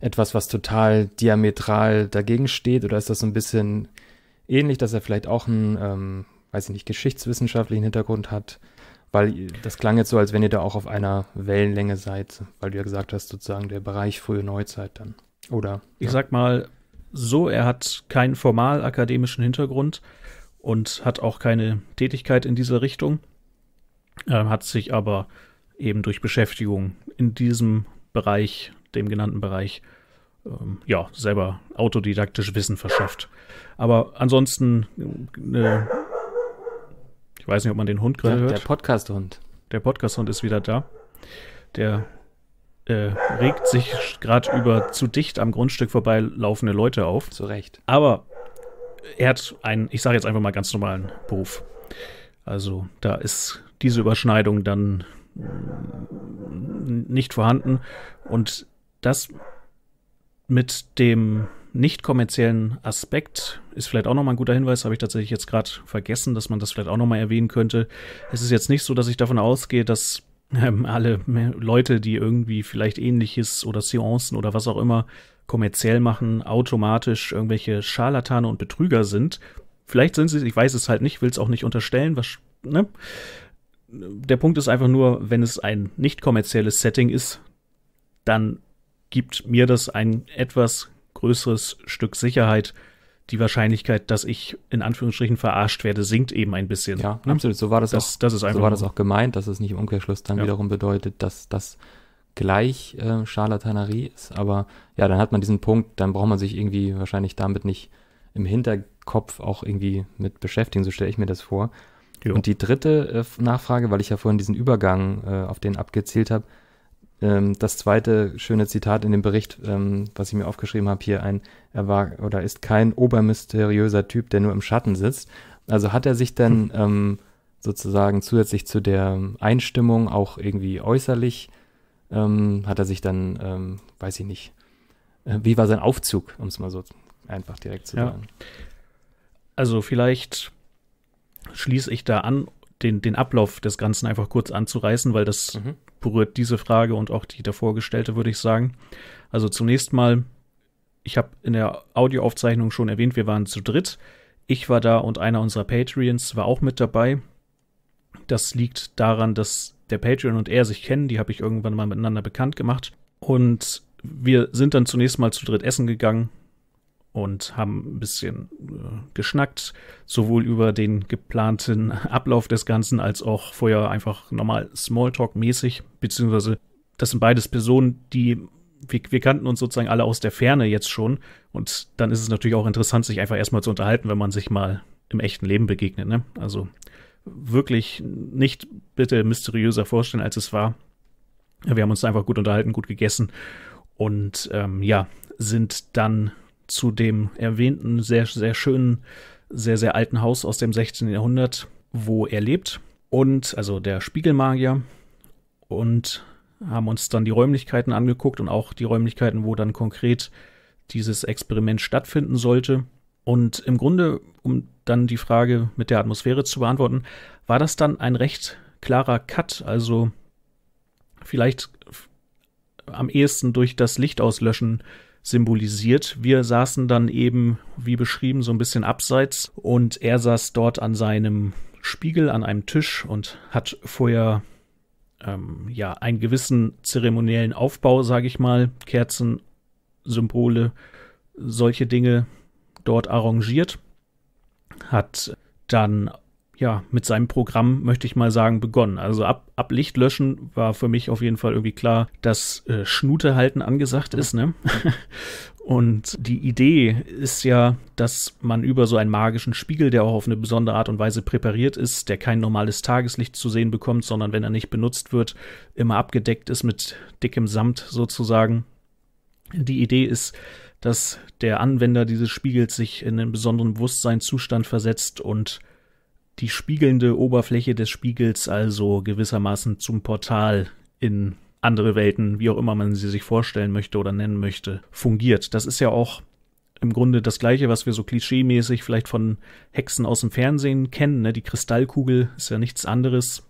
etwas, was total diametral dagegen steht? Oder ist das so ein bisschen ähnlich, dass er vielleicht auch einen, ähm, weiß ich nicht, geschichtswissenschaftlichen Hintergrund hat? Weil das klang jetzt so, als wenn ihr da auch auf einer Wellenlänge seid, weil du ja gesagt hast, sozusagen der Bereich frühe Neuzeit dann. Oder? Ich ja. sag mal, so. Er hat keinen formal akademischen Hintergrund und hat auch keine Tätigkeit in dieser Richtung, äh, hat sich aber eben durch Beschäftigung in diesem Bereich, dem genannten Bereich, ähm, ja, selber autodidaktisch Wissen verschafft. Aber ansonsten, äh, ich weiß nicht, ob man den Hund gerade ja, hört. Der Podcast-Hund. Der Podcast-Hund ist wieder da. Der äh, regt sich gerade über zu dicht am Grundstück vorbeilaufende Leute auf. Zu Recht. Aber er hat einen, ich sage jetzt einfach mal ganz normalen Beruf. Also da ist diese Überschneidung dann mm, nicht vorhanden. Und das mit dem nicht kommerziellen Aspekt ist vielleicht auch nochmal ein guter Hinweis, habe ich tatsächlich jetzt gerade vergessen, dass man das vielleicht auch nochmal erwähnen könnte. Es ist jetzt nicht so, dass ich davon ausgehe, dass ähm, alle Leute, die irgendwie vielleicht ähnliches oder Seancen oder was auch immer kommerziell machen, automatisch irgendwelche Scharlatane und Betrüger sind. Vielleicht sind sie, ich weiß es halt nicht, will es auch nicht unterstellen, was, ne? Der Punkt ist einfach nur, wenn es ein nicht kommerzielles Setting ist, dann gibt mir das ein etwas größeres Stück Sicherheit, die Wahrscheinlichkeit, dass ich in Anführungsstrichen verarscht werde, sinkt eben ein bisschen. Ja, ne? absolut. So war das, das auch. Das ist einfach so war das auch gemeint, dass es nicht im Umkehrschluss dann ja. wiederum bedeutet, dass das gleich äh, Scharlatanerie ist. Aber ja, dann hat man diesen Punkt, dann braucht man sich irgendwie wahrscheinlich damit nicht im Hinterkopf auch irgendwie mit beschäftigen. So stelle ich mir das vor. Jo. Und die dritte äh, Nachfrage, weil ich ja vorhin diesen Übergang äh, auf den abgezielt habe, ähm, das zweite schöne Zitat in dem Bericht, ähm, was ich mir aufgeschrieben habe hier, ein, er war oder ist kein obermysteriöser Typ, der nur im Schatten sitzt. Also hat er sich denn hm. ähm, sozusagen zusätzlich zu der Einstimmung auch irgendwie äußerlich, ähm, hat er sich dann, ähm, weiß ich nicht, äh, wie war sein Aufzug, um es mal so einfach direkt zu ja. sagen. Also vielleicht schließe ich da an, den, den Ablauf des Ganzen einfach kurz anzureißen, weil das mhm berührt diese Frage und auch die davor gestellte, würde ich sagen. Also zunächst mal, ich habe in der Audioaufzeichnung schon erwähnt, wir waren zu dritt. Ich war da und einer unserer Patreons war auch mit dabei. Das liegt daran, dass der Patreon und er sich kennen. Die habe ich irgendwann mal miteinander bekannt gemacht. Und wir sind dann zunächst mal zu dritt essen gegangen und haben ein bisschen äh, geschnackt, sowohl über den geplanten Ablauf des Ganzen als auch vorher einfach normal Smalltalk-mäßig, beziehungsweise das sind beides Personen, die wir, wir, kannten uns sozusagen alle aus der Ferne jetzt schon und dann ist es natürlich auch interessant, sich einfach erstmal zu unterhalten, wenn man sich mal im echten Leben begegnet. Ne? Also wirklich nicht bitte mysteriöser vorstellen, als es war. Wir haben uns einfach gut unterhalten, gut gegessen und ähm, ja, sind dann zu dem erwähnten, sehr, sehr schönen, sehr, sehr alten Haus aus dem 16. Jahrhundert, wo er lebt. Und, also der Spiegelmagier. Und haben uns dann die Räumlichkeiten angeguckt und auch die Räumlichkeiten, wo dann konkret dieses Experiment stattfinden sollte. Und im Grunde, um dann die Frage mit der Atmosphäre zu beantworten, war das dann ein recht klarer Cut. Also vielleicht am ehesten durch das Licht auslöschen symbolisiert. Wir saßen dann eben, wie beschrieben, so ein bisschen abseits und er saß dort an seinem Spiegel, an einem Tisch und hat vorher ähm, ja einen gewissen zeremoniellen Aufbau, sage ich mal, Kerzen, Symbole, solche Dinge dort arrangiert, hat dann ja, mit seinem Programm, möchte ich mal sagen, begonnen. Also ab, ab Licht löschen war für mich auf jeden Fall irgendwie klar, dass äh, Schnute halten angesagt ist, ne? Und die Idee ist ja, dass man über so einen magischen Spiegel, der auch auf eine besondere Art und Weise präpariert ist, der kein normales Tageslicht zu sehen bekommt, sondern wenn er nicht benutzt wird, immer abgedeckt ist mit dickem Samt sozusagen. Die Idee ist, dass der Anwender dieses Spiegels sich in einen besonderen Bewusstseinszustand versetzt und die spiegelnde Oberfläche des Spiegels also gewissermaßen zum Portal in andere Welten, wie auch immer man sie sich vorstellen möchte oder nennen möchte, fungiert. Das ist ja auch im Grunde das gleiche, was wir so klischeemäßig vielleicht von Hexen aus dem Fernsehen kennen. Ne? Die Kristallkugel ist ja nichts anderes.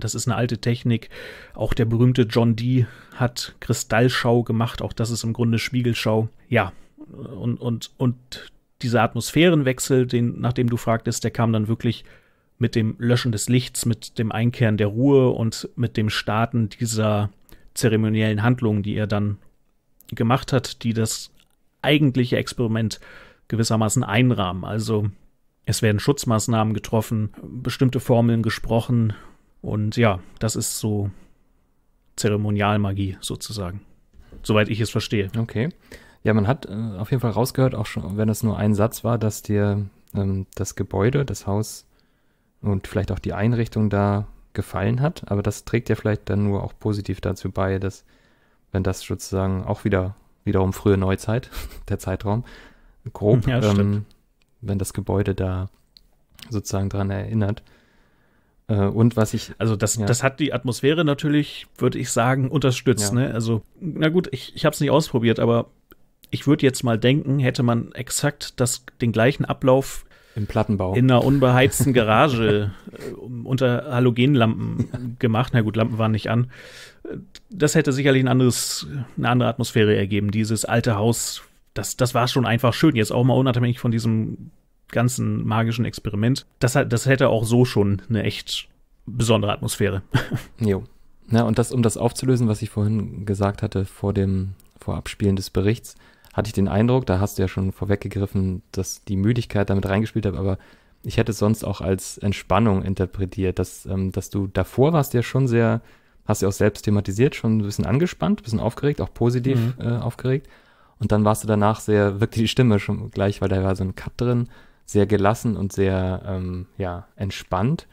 Das ist eine alte Technik. Auch der berühmte John Dee hat Kristallschau gemacht. Auch das ist im Grunde Spiegelschau. Ja, und, und, und dieser Atmosphärenwechsel, den, nachdem du fragtest, der kam dann wirklich mit dem Löschen des Lichts, mit dem Einkehren der Ruhe und mit dem Starten dieser zeremoniellen Handlungen, die er dann gemacht hat, die das eigentliche Experiment gewissermaßen einrahmen. Also es werden Schutzmaßnahmen getroffen, bestimmte Formeln gesprochen und ja, das ist so Zeremonialmagie sozusagen. Soweit ich es verstehe. Okay. Ja, man hat äh, auf jeden Fall rausgehört, auch schon, wenn es nur ein Satz war, dass dir ähm, das Gebäude, das Haus und vielleicht auch die Einrichtung da gefallen hat. Aber das trägt ja vielleicht dann nur auch positiv dazu bei, dass wenn das sozusagen auch wieder wiederum frühe Neuzeit, der Zeitraum, grob, ja, ähm, wenn das Gebäude da sozusagen dran erinnert. Äh, und was ich. Also, das, ja. das hat die Atmosphäre natürlich, würde ich sagen, unterstützt. Ja. Ne? Also, na gut, ich, ich habe es nicht ausprobiert, aber ich würde jetzt mal denken, hätte man exakt das, den gleichen Ablauf im Plattenbau. In einer unbeheizten Garage äh, unter Halogenlampen gemacht. Na gut, Lampen waren nicht an. Das hätte sicherlich ein anderes, eine andere Atmosphäre ergeben. Dieses alte Haus, das, das war schon einfach schön. Jetzt auch mal unabhängig von diesem ganzen magischen Experiment. Das, das hätte auch so schon eine echt besondere Atmosphäre. Jo. ja, und das, um das aufzulösen, was ich vorhin gesagt hatte vor dem Vorabspielen des Berichts, hatte ich den Eindruck, da hast du ja schon vorweggegriffen, dass die Müdigkeit damit reingespielt hat, aber ich hätte es sonst auch als Entspannung interpretiert, dass, ähm, dass du davor warst ja schon sehr, hast ja auch selbst thematisiert, schon ein bisschen angespannt, ein bisschen aufgeregt, auch positiv mhm. äh, aufgeregt. Und dann warst du danach sehr, wirklich die Stimme schon gleich, weil da war so ein Cut drin, sehr gelassen und sehr, ähm, ja, entspannt.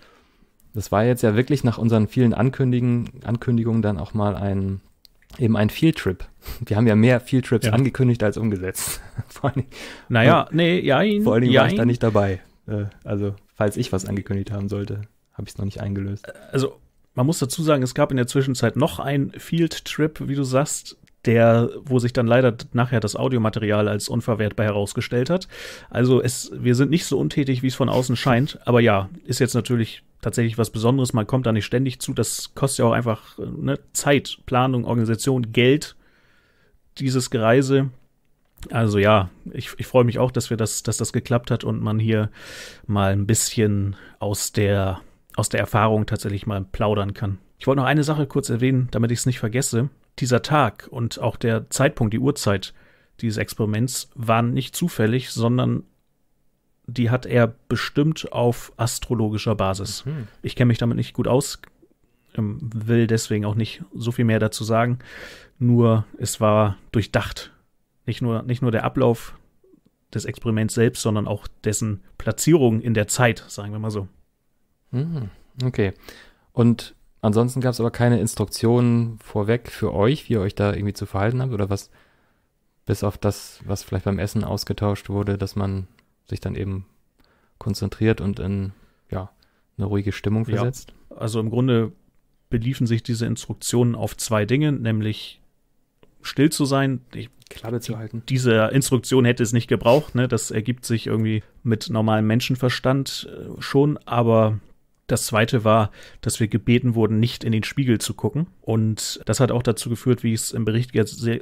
Das war jetzt ja wirklich nach unseren vielen Ankündigen, Ankündigungen dann auch mal ein eben ein Fieldtrip. Wir haben ja mehr Fieldtrips ja. angekündigt als umgesetzt. vor allen Dingen, naja, nee, jein, Vor allen Dingen jein. war ich da nicht dabei. Äh, also, falls ich was angekündigt haben sollte, habe ich es noch nicht eingelöst. Also, man muss dazu sagen, es gab in der Zwischenzeit noch einen Field Trip, wie du sagst, der, wo sich dann leider nachher das Audiomaterial als unverwertbar herausgestellt hat. Also es, wir sind nicht so untätig, wie es von außen scheint, aber ja, ist jetzt natürlich tatsächlich was Besonderes. Man kommt da nicht ständig zu. Das kostet ja auch einfach ne, Zeit, Planung, Organisation, Geld, dieses Gereise. Also ja, ich, ich freue mich auch, dass wir das, dass das geklappt hat und man hier mal ein bisschen aus der, aus der Erfahrung tatsächlich mal plaudern kann. Ich wollte noch eine Sache kurz erwähnen, damit ich es nicht vergesse dieser Tag und auch der Zeitpunkt, die Uhrzeit dieses Experiments waren nicht zufällig, sondern die hat er bestimmt auf astrologischer Basis. Mhm. Ich kenne mich damit nicht gut aus, ähm, will deswegen auch nicht so viel mehr dazu sagen. Nur es war durchdacht. Nicht nur, nicht nur der Ablauf des Experiments selbst, sondern auch dessen Platzierung in der Zeit, sagen wir mal so. Mhm. Okay. Und Ansonsten gab es aber keine Instruktionen vorweg für euch, wie ihr euch da irgendwie zu verhalten habt oder was, bis auf das, was vielleicht beim Essen ausgetauscht wurde, dass man sich dann eben konzentriert und in ja, eine ruhige Stimmung versetzt. Ja, also im Grunde beliefen sich diese Instruktionen auf zwei Dinge, nämlich still zu sein. die Klappe zu halten. Diese Instruktion hätte es nicht gebraucht. Ne? Das ergibt sich irgendwie mit normalem Menschenverstand äh, schon. Aber das zweite war, dass wir gebeten wurden, nicht in den Spiegel zu gucken. Und das hat auch dazu geführt, wie ich es im Bericht jetzt sehr,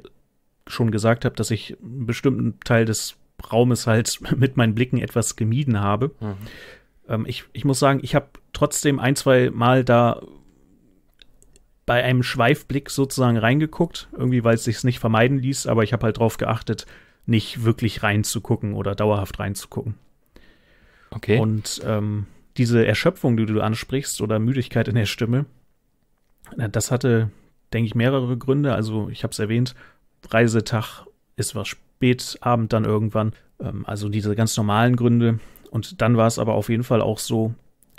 schon gesagt habe, dass ich einen bestimmten Teil des Raumes halt mit meinen Blicken etwas gemieden habe. Mhm. Ähm, ich, ich muss sagen, ich habe trotzdem ein, zwei Mal da bei einem Schweifblick sozusagen reingeguckt, irgendwie weil es sich nicht vermeiden ließ, aber ich habe halt darauf geachtet, nicht wirklich reinzugucken oder dauerhaft reinzugucken. Okay. Und ähm, diese Erschöpfung, die du ansprichst, oder Müdigkeit in der Stimme, das hatte, denke ich, mehrere Gründe. Also ich habe es erwähnt, Reisetag, es war spätabend dann irgendwann, ähm, also diese ganz normalen Gründe. Und dann war es aber auf jeden Fall auch so,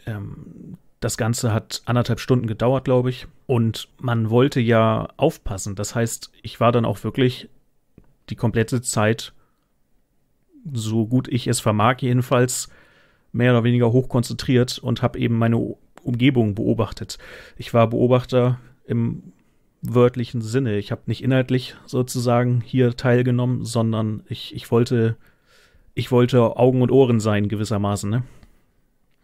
ähm, das Ganze hat anderthalb Stunden gedauert, glaube ich. Und man wollte ja aufpassen. Das heißt, ich war dann auch wirklich die komplette Zeit, so gut ich es vermag jedenfalls, mehr oder weniger hochkonzentriert und habe eben meine Umgebung beobachtet. Ich war Beobachter im wörtlichen Sinne. Ich habe nicht inhaltlich sozusagen hier teilgenommen, sondern ich, ich wollte ich wollte Augen und Ohren sein gewissermaßen, ne?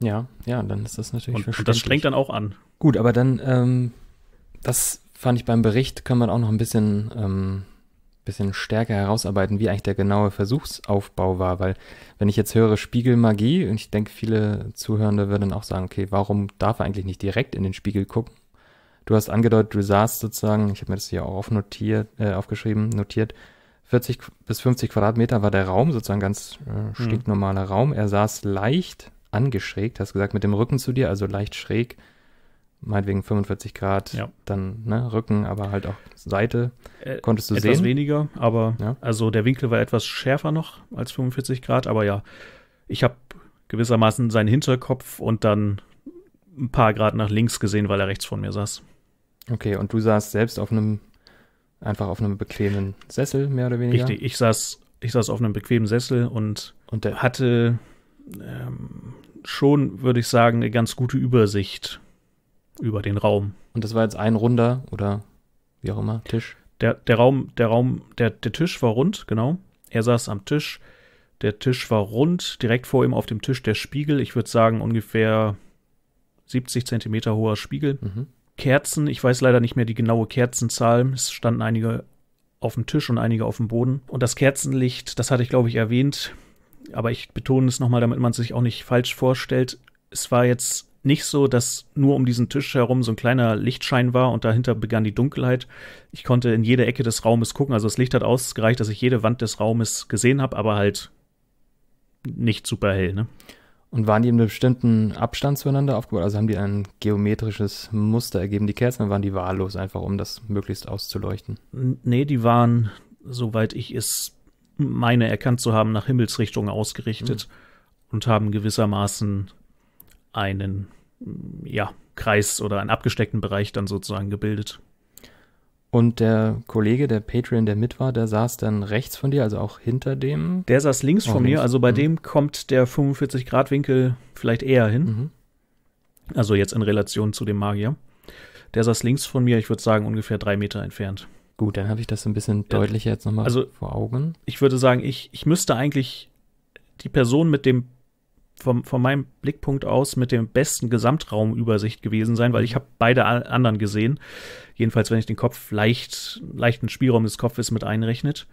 Ja, ja, dann ist das natürlich und, und das strengt dann auch an. Gut, aber dann ähm, das fand ich beim Bericht kann man auch noch ein bisschen ähm, bisschen stärker herausarbeiten, wie eigentlich der genaue Versuchsaufbau war, weil wenn ich jetzt höre Spiegelmagie und ich denke, viele Zuhörende würden auch sagen, okay, warum darf er eigentlich nicht direkt in den Spiegel gucken? Du hast angedeutet, du saßt sozusagen, ich habe mir das hier auch aufnotiert, äh, aufgeschrieben, notiert, 40 bis 50 Quadratmeter war der Raum, sozusagen ganz äh, hm. stinknormaler mhm. Raum. Er saß leicht angeschrägt, hast gesagt, mit dem Rücken zu dir, also leicht schräg meinetwegen 45 Grad, ja. dann ne, Rücken, aber halt auch Seite, äh, konntest du etwas sehen. Etwas weniger, aber ja. also der Winkel war etwas schärfer noch als 45 Grad, aber ja, ich habe gewissermaßen seinen Hinterkopf und dann ein paar Grad nach links gesehen, weil er rechts von mir saß. Okay, und du saßt selbst auf einem, einfach auf einem bequemen Sessel, mehr oder weniger? Richtig, ich saß, ich saß auf einem bequemen Sessel und, und hatte ähm, schon, würde ich sagen, eine ganz gute Übersicht über den Raum. Und das war jetzt ein runder oder wie auch immer, Tisch? Der, der Raum, der Raum, der, der Tisch war rund, genau. Er saß am Tisch. Der Tisch war rund, direkt vor ihm auf dem Tisch der Spiegel. Ich würde sagen, ungefähr 70 Zentimeter hoher Spiegel. Mhm. Kerzen, ich weiß leider nicht mehr die genaue Kerzenzahl. Es standen einige auf dem Tisch und einige auf dem Boden. Und das Kerzenlicht, das hatte ich, glaube ich, erwähnt, aber ich betone es nochmal, damit man es sich auch nicht falsch vorstellt. Es war jetzt nicht so, dass nur um diesen Tisch herum so ein kleiner Lichtschein war und dahinter begann die Dunkelheit. Ich konnte in jede Ecke des Raumes gucken. Also das Licht hat ausgereicht, dass ich jede Wand des Raumes gesehen habe, aber halt nicht super hell. Ne? Und waren die in einem bestimmten Abstand zueinander aufgebaut? Also haben die ein geometrisches Muster ergeben, die Kerzen, oder waren die wahllos, einfach um das möglichst auszuleuchten? Nee, die waren, soweit ich es meine erkannt zu haben, nach Himmelsrichtung ausgerichtet mhm. und haben gewissermaßen einen ja, Kreis oder einen abgesteckten Bereich dann sozusagen gebildet. Und der Kollege, der Patreon, der mit war, der saß dann rechts von dir, also auch hinter dem? Der saß links oh, von links. mir, also bei mhm. dem kommt der 45-Grad-Winkel vielleicht eher hin. Mhm. Also jetzt in Relation zu dem Magier. Der saß links von mir, ich würde sagen, ungefähr drei Meter entfernt. Gut, dann habe ich das ein bisschen deutlicher jetzt nochmal also, vor Augen. Ich würde sagen, ich, ich müsste eigentlich die Person mit dem vom, von meinem Blickpunkt aus mit dem besten Gesamtraumübersicht gewesen sein, weil ich mhm. habe beide anderen gesehen. Jedenfalls, wenn ich den Kopf leicht, leichten Spielraum des Kopfes mit einrechnet.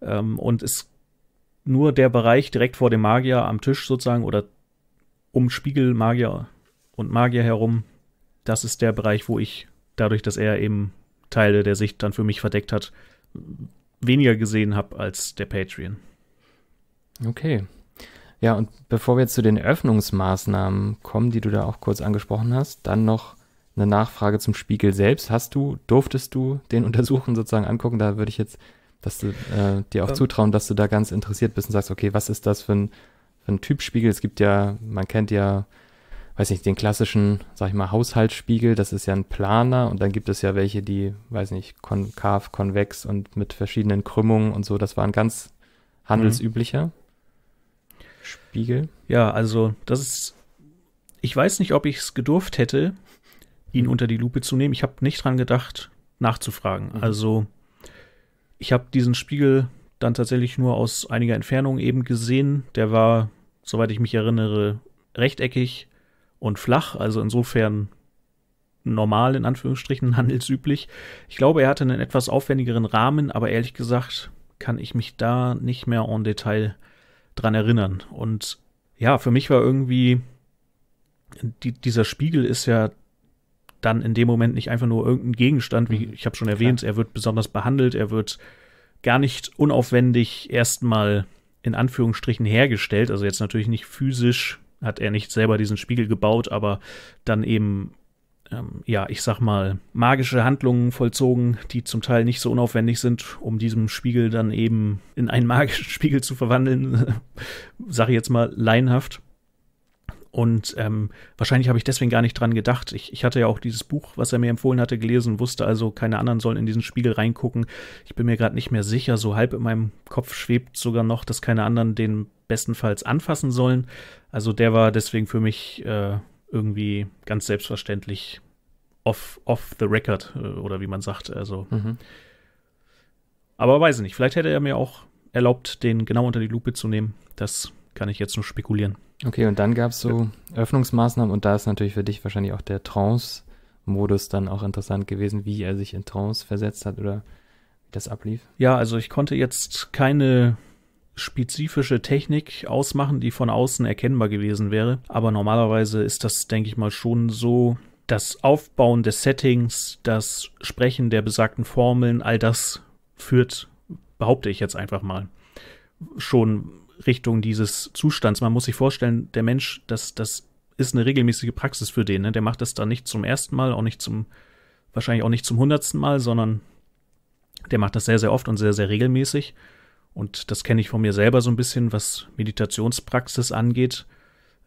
Ähm, und es nur der Bereich direkt vor dem Magier am Tisch sozusagen oder um Spiegel, Magier und Magier herum, das ist der Bereich, wo ich dadurch, dass er eben Teile der Sicht dann für mich verdeckt hat, weniger gesehen habe als der Patreon. Okay, ja, und bevor wir jetzt zu den Öffnungsmaßnahmen kommen, die du da auch kurz angesprochen hast, dann noch eine Nachfrage zum Spiegel selbst. Hast du, durftest du den untersuchen, sozusagen angucken? Da würde ich jetzt, dass du äh, dir auch ähm. zutrauen, dass du da ganz interessiert bist und sagst, okay, was ist das für ein, für ein Typspiegel? Es gibt ja, man kennt ja, weiß nicht, den klassischen, sag ich mal, Haushaltsspiegel, das ist ja ein Planer und dann gibt es ja welche, die, weiß nicht, konkav, konvex und mit verschiedenen Krümmungen und so, das war ein ganz mhm. handelsüblicher. Mhm. Spiegel. Ja, also das ist. Ich weiß nicht, ob ich es gedurft hätte, ihn mhm. unter die Lupe zu nehmen. Ich habe nicht dran gedacht, nachzufragen. Mhm. Also ich habe diesen Spiegel dann tatsächlich nur aus einiger Entfernung eben gesehen. Der war, soweit ich mich erinnere, rechteckig und flach, also insofern normal in Anführungsstrichen handelsüblich. Ich glaube, er hatte einen etwas aufwendigeren Rahmen, aber ehrlich gesagt kann ich mich da nicht mehr en Detail dran erinnern. Und ja, für mich war irgendwie, die, dieser Spiegel ist ja dann in dem Moment nicht einfach nur irgendein Gegenstand, wie mhm. ich habe schon erwähnt, Klar. er wird besonders behandelt, er wird gar nicht unaufwendig erstmal in Anführungsstrichen hergestellt, also jetzt natürlich nicht physisch hat er nicht selber diesen Spiegel gebaut, aber dann eben ähm, ja, ich sag mal, magische Handlungen vollzogen, die zum Teil nicht so unaufwendig sind, um diesen Spiegel dann eben in einen magischen Spiegel zu verwandeln, sag ich jetzt mal laienhaft. Und ähm, wahrscheinlich habe ich deswegen gar nicht dran gedacht. Ich, ich, hatte ja auch dieses Buch, was er mir empfohlen hatte, gelesen, wusste also, keine anderen sollen in diesen Spiegel reingucken. Ich bin mir gerade nicht mehr sicher, so halb in meinem Kopf schwebt sogar noch, dass keine anderen den bestenfalls anfassen sollen. Also der war deswegen für mich äh, irgendwie ganz selbstverständlich off, off the record äh, oder wie man sagt. Also. Mhm. Aber weiß ich nicht. Vielleicht hätte er mir auch erlaubt, den genau unter die Lupe zu nehmen. Das kann ich jetzt nur spekulieren. Okay, und dann gab es so ja. Öffnungsmaßnahmen und da ist natürlich für dich wahrscheinlich auch der Trance-Modus dann auch interessant gewesen, wie er sich in Trance versetzt hat oder wie das ablief. Ja, also ich konnte jetzt keine spezifische Technik ausmachen, die von außen erkennbar gewesen wäre. Aber normalerweise ist das, denke ich mal, schon so das Aufbauen des Settings, das Sprechen der besagten Formeln, all das führt, behaupte ich jetzt einfach mal, schon Richtung dieses Zustands. Man muss sich vorstellen, der Mensch, das, das ist eine regelmäßige Praxis für den. Ne? Der macht das dann nicht zum ersten Mal, auch nicht zum, wahrscheinlich auch nicht zum hundertsten Mal, sondern der macht das sehr, sehr oft und sehr, sehr regelmäßig. Und das kenne ich von mir selber so ein bisschen, was Meditationspraxis angeht.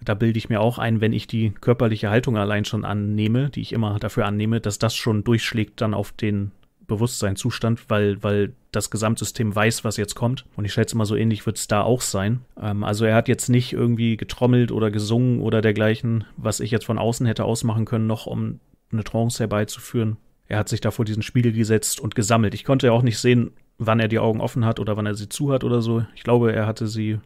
Da bilde ich mir auch ein, wenn ich die körperliche Haltung allein schon annehme, die ich immer dafür annehme, dass das schon durchschlägt dann auf den Bewusstseinszustand, weil, weil das Gesamtsystem weiß, was jetzt kommt. Und ich schätze mal, so ähnlich wird es da auch sein. Ähm, also er hat jetzt nicht irgendwie getrommelt oder gesungen oder dergleichen, was ich jetzt von außen hätte ausmachen können, noch um eine Trance herbeizuführen. Er hat sich da vor diesen Spiegel gesetzt und gesammelt. Ich konnte ja auch nicht sehen, wann er die Augen offen hat oder wann er sie zu hat oder so. Ich glaube, er hatte sie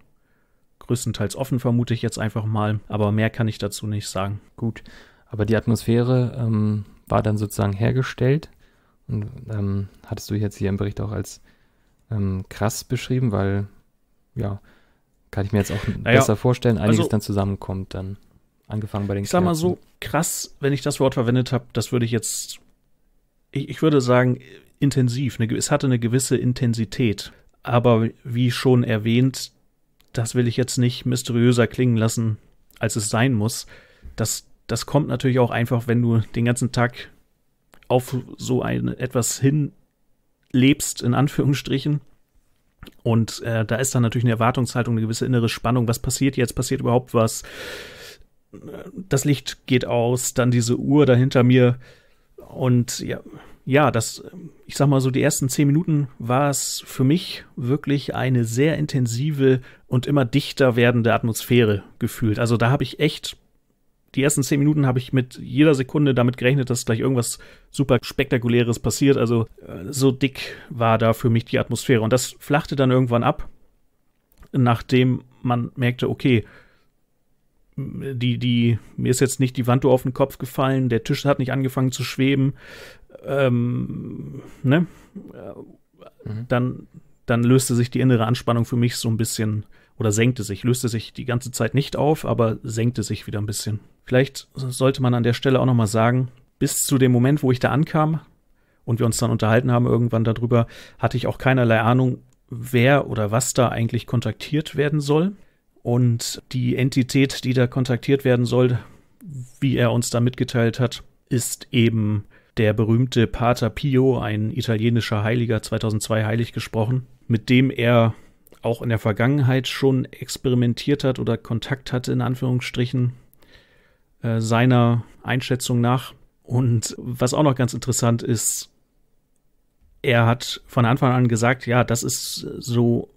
größtenteils offen, vermute ich jetzt einfach mal. Aber mehr kann ich dazu nicht sagen. Gut, aber die Atmosphäre ähm, war dann sozusagen hergestellt und ähm, hattest du jetzt hier im Bericht auch als ähm, krass beschrieben, weil ja, kann ich mir jetzt auch naja, besser vorstellen, einiges also, dann zusammenkommt dann. Angefangen bei den Ich sag mal so, krass, wenn ich das Wort verwendet habe, das würde ich jetzt Ich, ich, würde sagen, intensiv. Eine, es hatte eine gewisse Intensität. Aber wie schon erwähnt, das will ich jetzt nicht mysteriöser klingen lassen, als es sein muss. Das, das kommt natürlich auch einfach, wenn du den ganzen Tag auf so ein etwas hinlebst, in Anführungsstrichen. Und äh, da ist dann natürlich eine Erwartungshaltung, eine gewisse innere Spannung. Was passiert jetzt? Passiert überhaupt was? Das Licht geht aus, dann diese Uhr dahinter mir. Und ja, ja, das, ich sag mal so, die ersten zehn Minuten war es für mich wirklich eine sehr intensive und immer dichter werdende Atmosphäre gefühlt. Also da habe ich echt, die ersten zehn Minuten habe ich mit jeder Sekunde damit gerechnet, dass gleich irgendwas super spektakuläres passiert. Also äh, so dick war da für mich die Atmosphäre. Und das flachte dann irgendwann ab, nachdem man merkte, okay, die, die, mir ist jetzt nicht die Wand auf den Kopf gefallen, der Tisch hat nicht angefangen zu schweben, ähm, ne? Mhm. dann, dann löste sich die innere Anspannung für mich so ein bisschen oder senkte sich, löste sich die ganze Zeit nicht auf, aber senkte sich wieder ein bisschen. Vielleicht sollte man an der Stelle auch nochmal sagen, bis zu dem Moment, wo ich da ankam und wir uns dann unterhalten haben irgendwann darüber, hatte ich auch keinerlei Ahnung, wer oder was da eigentlich kontaktiert werden soll. Und die Entität, die da kontaktiert werden soll, wie er uns da mitgeteilt hat, ist eben der berühmte Pater Pio, ein italienischer Heiliger, 2002 heilig gesprochen, mit dem er auch in der Vergangenheit schon experimentiert hat oder Kontakt hatte, in Anführungsstrichen, äh, seiner Einschätzung nach. Und was auch noch ganz interessant ist, er hat von Anfang an gesagt, ja, das ist so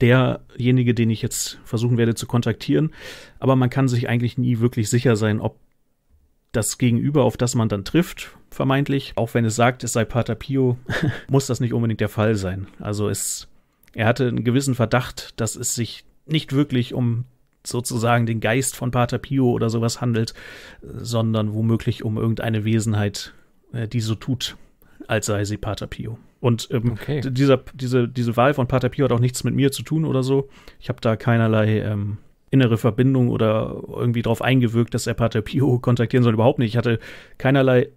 derjenige, den ich jetzt versuchen werde zu kontaktieren. Aber man kann sich eigentlich nie wirklich sicher sein, ob das Gegenüber, auf das man dann trifft, vermeintlich, auch wenn es sagt, es sei Pater Pio, muss das nicht unbedingt der Fall sein. Also es, er hatte einen gewissen Verdacht, dass es sich nicht wirklich um sozusagen den Geist von Pater Pio oder sowas handelt, sondern womöglich um irgendeine Wesenheit, äh, die so tut, als sei sie Pater Pio. Und ähm, okay. dieser, diese, diese Wahl von Pater Pio hat auch nichts mit mir zu tun oder so. Ich habe da keinerlei ähm, innere Verbindung oder irgendwie darauf eingewirkt, dass er Pater Pio kontaktieren soll. Überhaupt nicht. Ich hatte keinerlei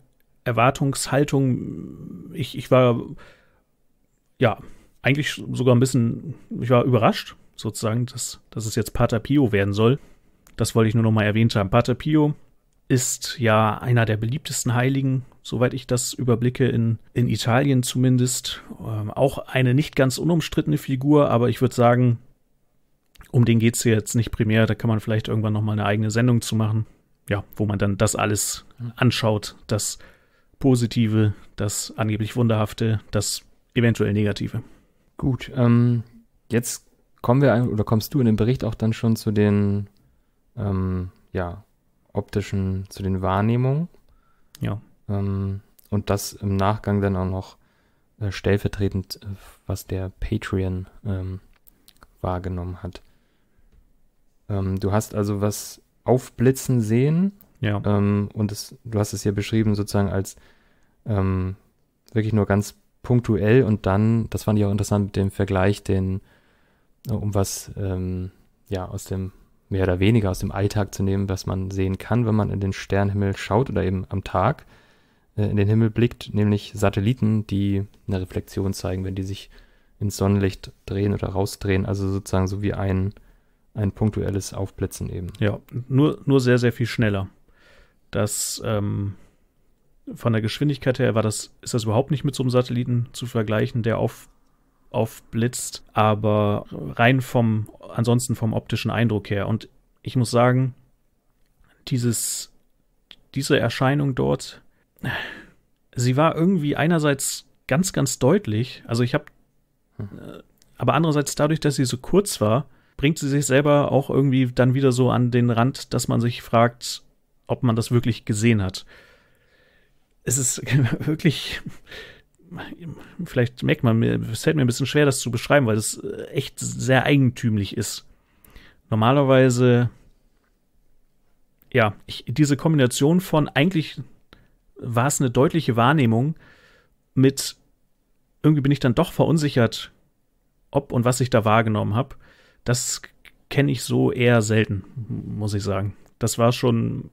Erwartungshaltung. Ich, ich war, ja, eigentlich sogar ein bisschen, ich war überrascht, sozusagen, dass, dass es jetzt Pater Pio werden soll. Das wollte ich nur noch mal erwähnt haben. Pater Pio ist ja einer der beliebtesten Heiligen, soweit ich das überblicke, in, in Italien zumindest. Ähm, auch eine nicht ganz unumstrittene Figur, aber ich würde sagen, um den geht es jetzt nicht primär. Da kann man vielleicht irgendwann nochmal eine eigene Sendung zu machen. Ja, wo man dann das alles anschaut. Das Positive, das angeblich Wunderhafte, das eventuell Negative. Gut, ähm, jetzt kommen wir oder kommst du in dem Bericht auch dann schon zu den ähm, ja, optischen, zu den Wahrnehmungen. Ja. Ähm, und das im Nachgang dann auch noch äh, stellvertretend, äh, was der Patreon ähm, wahrgenommen hat. Ähm, du hast also was aufblitzen sehen. Ja. Ähm, und es, du hast es hier beschrieben sozusagen als ähm, wirklich nur ganz punktuell und dann, das fand ich auch interessant mit dem Vergleich, den, äh, um was, ähm, ja, aus dem, mehr oder weniger aus dem Alltag zu nehmen, was man sehen kann, wenn man in den Sternhimmel schaut oder eben am Tag äh, in den Himmel blickt, nämlich Satelliten, die eine Reflexion zeigen, wenn die sich ins Sonnenlicht drehen oder rausdrehen, also sozusagen so wie ein ein punktuelles Aufblitzen eben. Ja, nur, nur sehr, sehr viel schneller. Das ähm, von der Geschwindigkeit her war das, ist das überhaupt nicht mit so einem Satelliten zu vergleichen, der auf, aufblitzt, aber rein vom, ansonsten vom optischen Eindruck her. Und ich muss sagen, dieses, diese Erscheinung dort, sie war irgendwie einerseits ganz, ganz deutlich. Also ich habe, hm. äh, aber andererseits dadurch, dass sie so kurz war, bringt sie sich selber auch irgendwie dann wieder so an den Rand, dass man sich fragt, ob man das wirklich gesehen hat. Es ist wirklich, vielleicht merkt man mir, es fällt mir ein bisschen schwer, das zu beschreiben, weil es äh, echt sehr eigentümlich ist. Normalerweise, ja, ich, diese Kombination von eigentlich war es eine deutliche Wahrnehmung mit irgendwie bin ich dann doch verunsichert, ob und was ich da wahrgenommen habe das kenne ich so eher selten, muss ich sagen. Das war schon,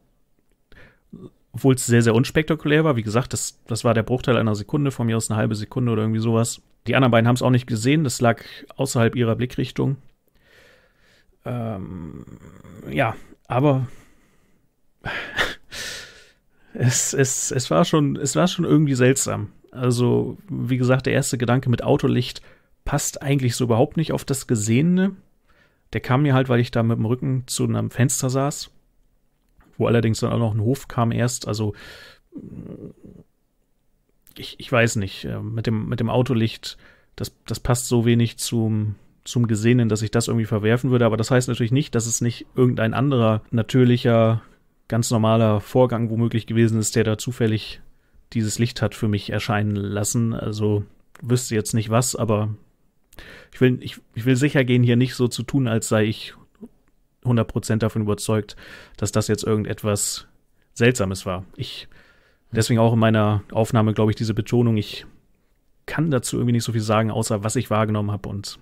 obwohl es sehr, sehr unspektakulär war. Wie gesagt, das, das war der Bruchteil einer Sekunde, von mir aus eine halbe Sekunde oder irgendwie sowas. Die anderen beiden haben es auch nicht gesehen, das lag außerhalb ihrer Blickrichtung. Ähm, ja, aber es, es, es, war schon, es war schon irgendwie seltsam. Also, wie gesagt, der erste Gedanke mit Autolicht passt eigentlich so überhaupt nicht auf das Gesehene. Der kam mir halt, weil ich da mit dem Rücken zu einem Fenster saß, wo allerdings dann auch noch ein Hof kam erst. Also mm, ich, ich weiß nicht, äh, mit dem, mit dem Autolicht, das, das passt so wenig zum, zum Gesehenen, dass ich das irgendwie verwerfen würde. Aber das heißt natürlich nicht, dass es nicht irgendein anderer natürlicher, ganz normaler Vorgang womöglich gewesen ist, der da zufällig dieses Licht hat für mich erscheinen lassen. Also wüsste jetzt nicht was, aber ich will, ich, ich will sicher gehen, hier nicht so zu tun, als sei ich 100% davon überzeugt, dass das jetzt irgendetwas Seltsames war. Ich, deswegen auch in meiner Aufnahme, glaube ich, diese Betonung, ich kann dazu irgendwie nicht so viel sagen, außer was ich wahrgenommen habe und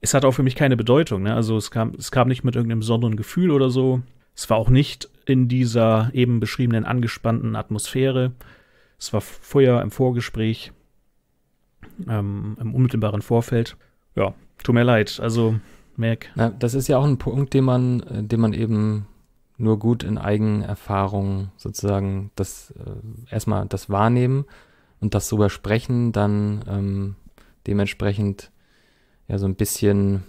es hat auch für mich keine Bedeutung. Ne? Also es kam, es kam nicht mit irgendeinem besonderen Gefühl oder so. Es war auch nicht in dieser eben beschriebenen angespannten Atmosphäre. Es war vorher im Vorgespräch ähm, im unmittelbaren Vorfeld. Ja, tut mir leid. Also, Mac. Na, das ist ja auch ein Punkt, den man, äh, den man eben nur gut in Eigenerfahrung sozusagen das äh, erstmal das wahrnehmen und das drüber sprechen, dann ähm, dementsprechend ja so ein bisschen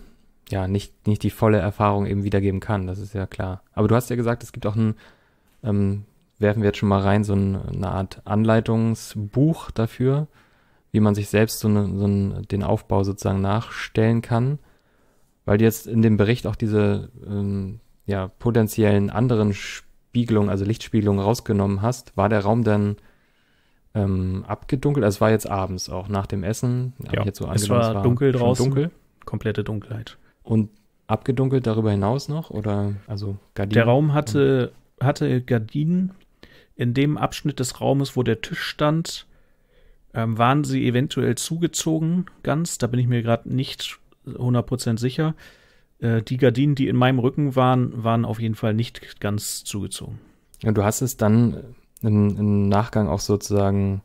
ja nicht, nicht die volle Erfahrung eben wiedergeben kann, das ist ja klar. Aber du hast ja gesagt, es gibt auch ein, ähm, werfen wir jetzt schon mal rein, so ein, eine Art Anleitungsbuch dafür, wie man sich selbst so, ne, so einen, den Aufbau sozusagen nachstellen kann, weil du jetzt in dem Bericht auch diese ähm, ja, potenziellen anderen Spiegelungen, also Lichtspiegelungen rausgenommen hast, war der Raum dann ähm, abgedunkelt. Also es war jetzt abends auch nach dem Essen. Ja, jetzt so es war, es war dunkel draußen. Dunkel. Komplette Dunkelheit. Und abgedunkelt darüber hinaus noch oder also Gardinen? Der Raum hatte, hatte Gardinen. In dem Abschnitt des Raumes, wo der Tisch stand, ähm, waren sie eventuell zugezogen ganz? Da bin ich mir gerade nicht 100% sicher. Äh, die Gardinen, die in meinem Rücken waren, waren auf jeden Fall nicht ganz zugezogen. Ja, du hast es dann äh, im, im Nachgang auch sozusagen,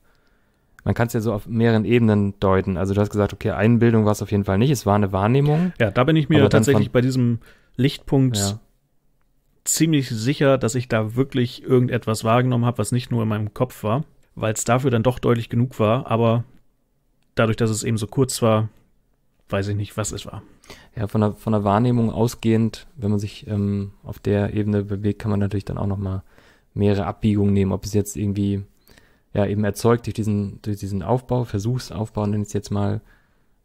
man kann es ja so auf mehreren Ebenen deuten. Also du hast gesagt, okay, Einbildung war es auf jeden Fall nicht, es war eine Wahrnehmung. Ja, da bin ich mir tatsächlich bei diesem Lichtpunkt ja. ziemlich sicher, dass ich da wirklich irgendetwas wahrgenommen habe, was nicht nur in meinem Kopf war weil es dafür dann doch deutlich genug war. Aber dadurch, dass es eben so kurz war, weiß ich nicht, was es war. Ja, von der, von der Wahrnehmung ausgehend, wenn man sich ähm, auf der Ebene bewegt, kann man natürlich dann auch nochmal mehrere Abbiegungen nehmen, ob es jetzt irgendwie ja eben erzeugt durch diesen, durch diesen Aufbau, Versuchsaufbau, nenne ich es jetzt mal,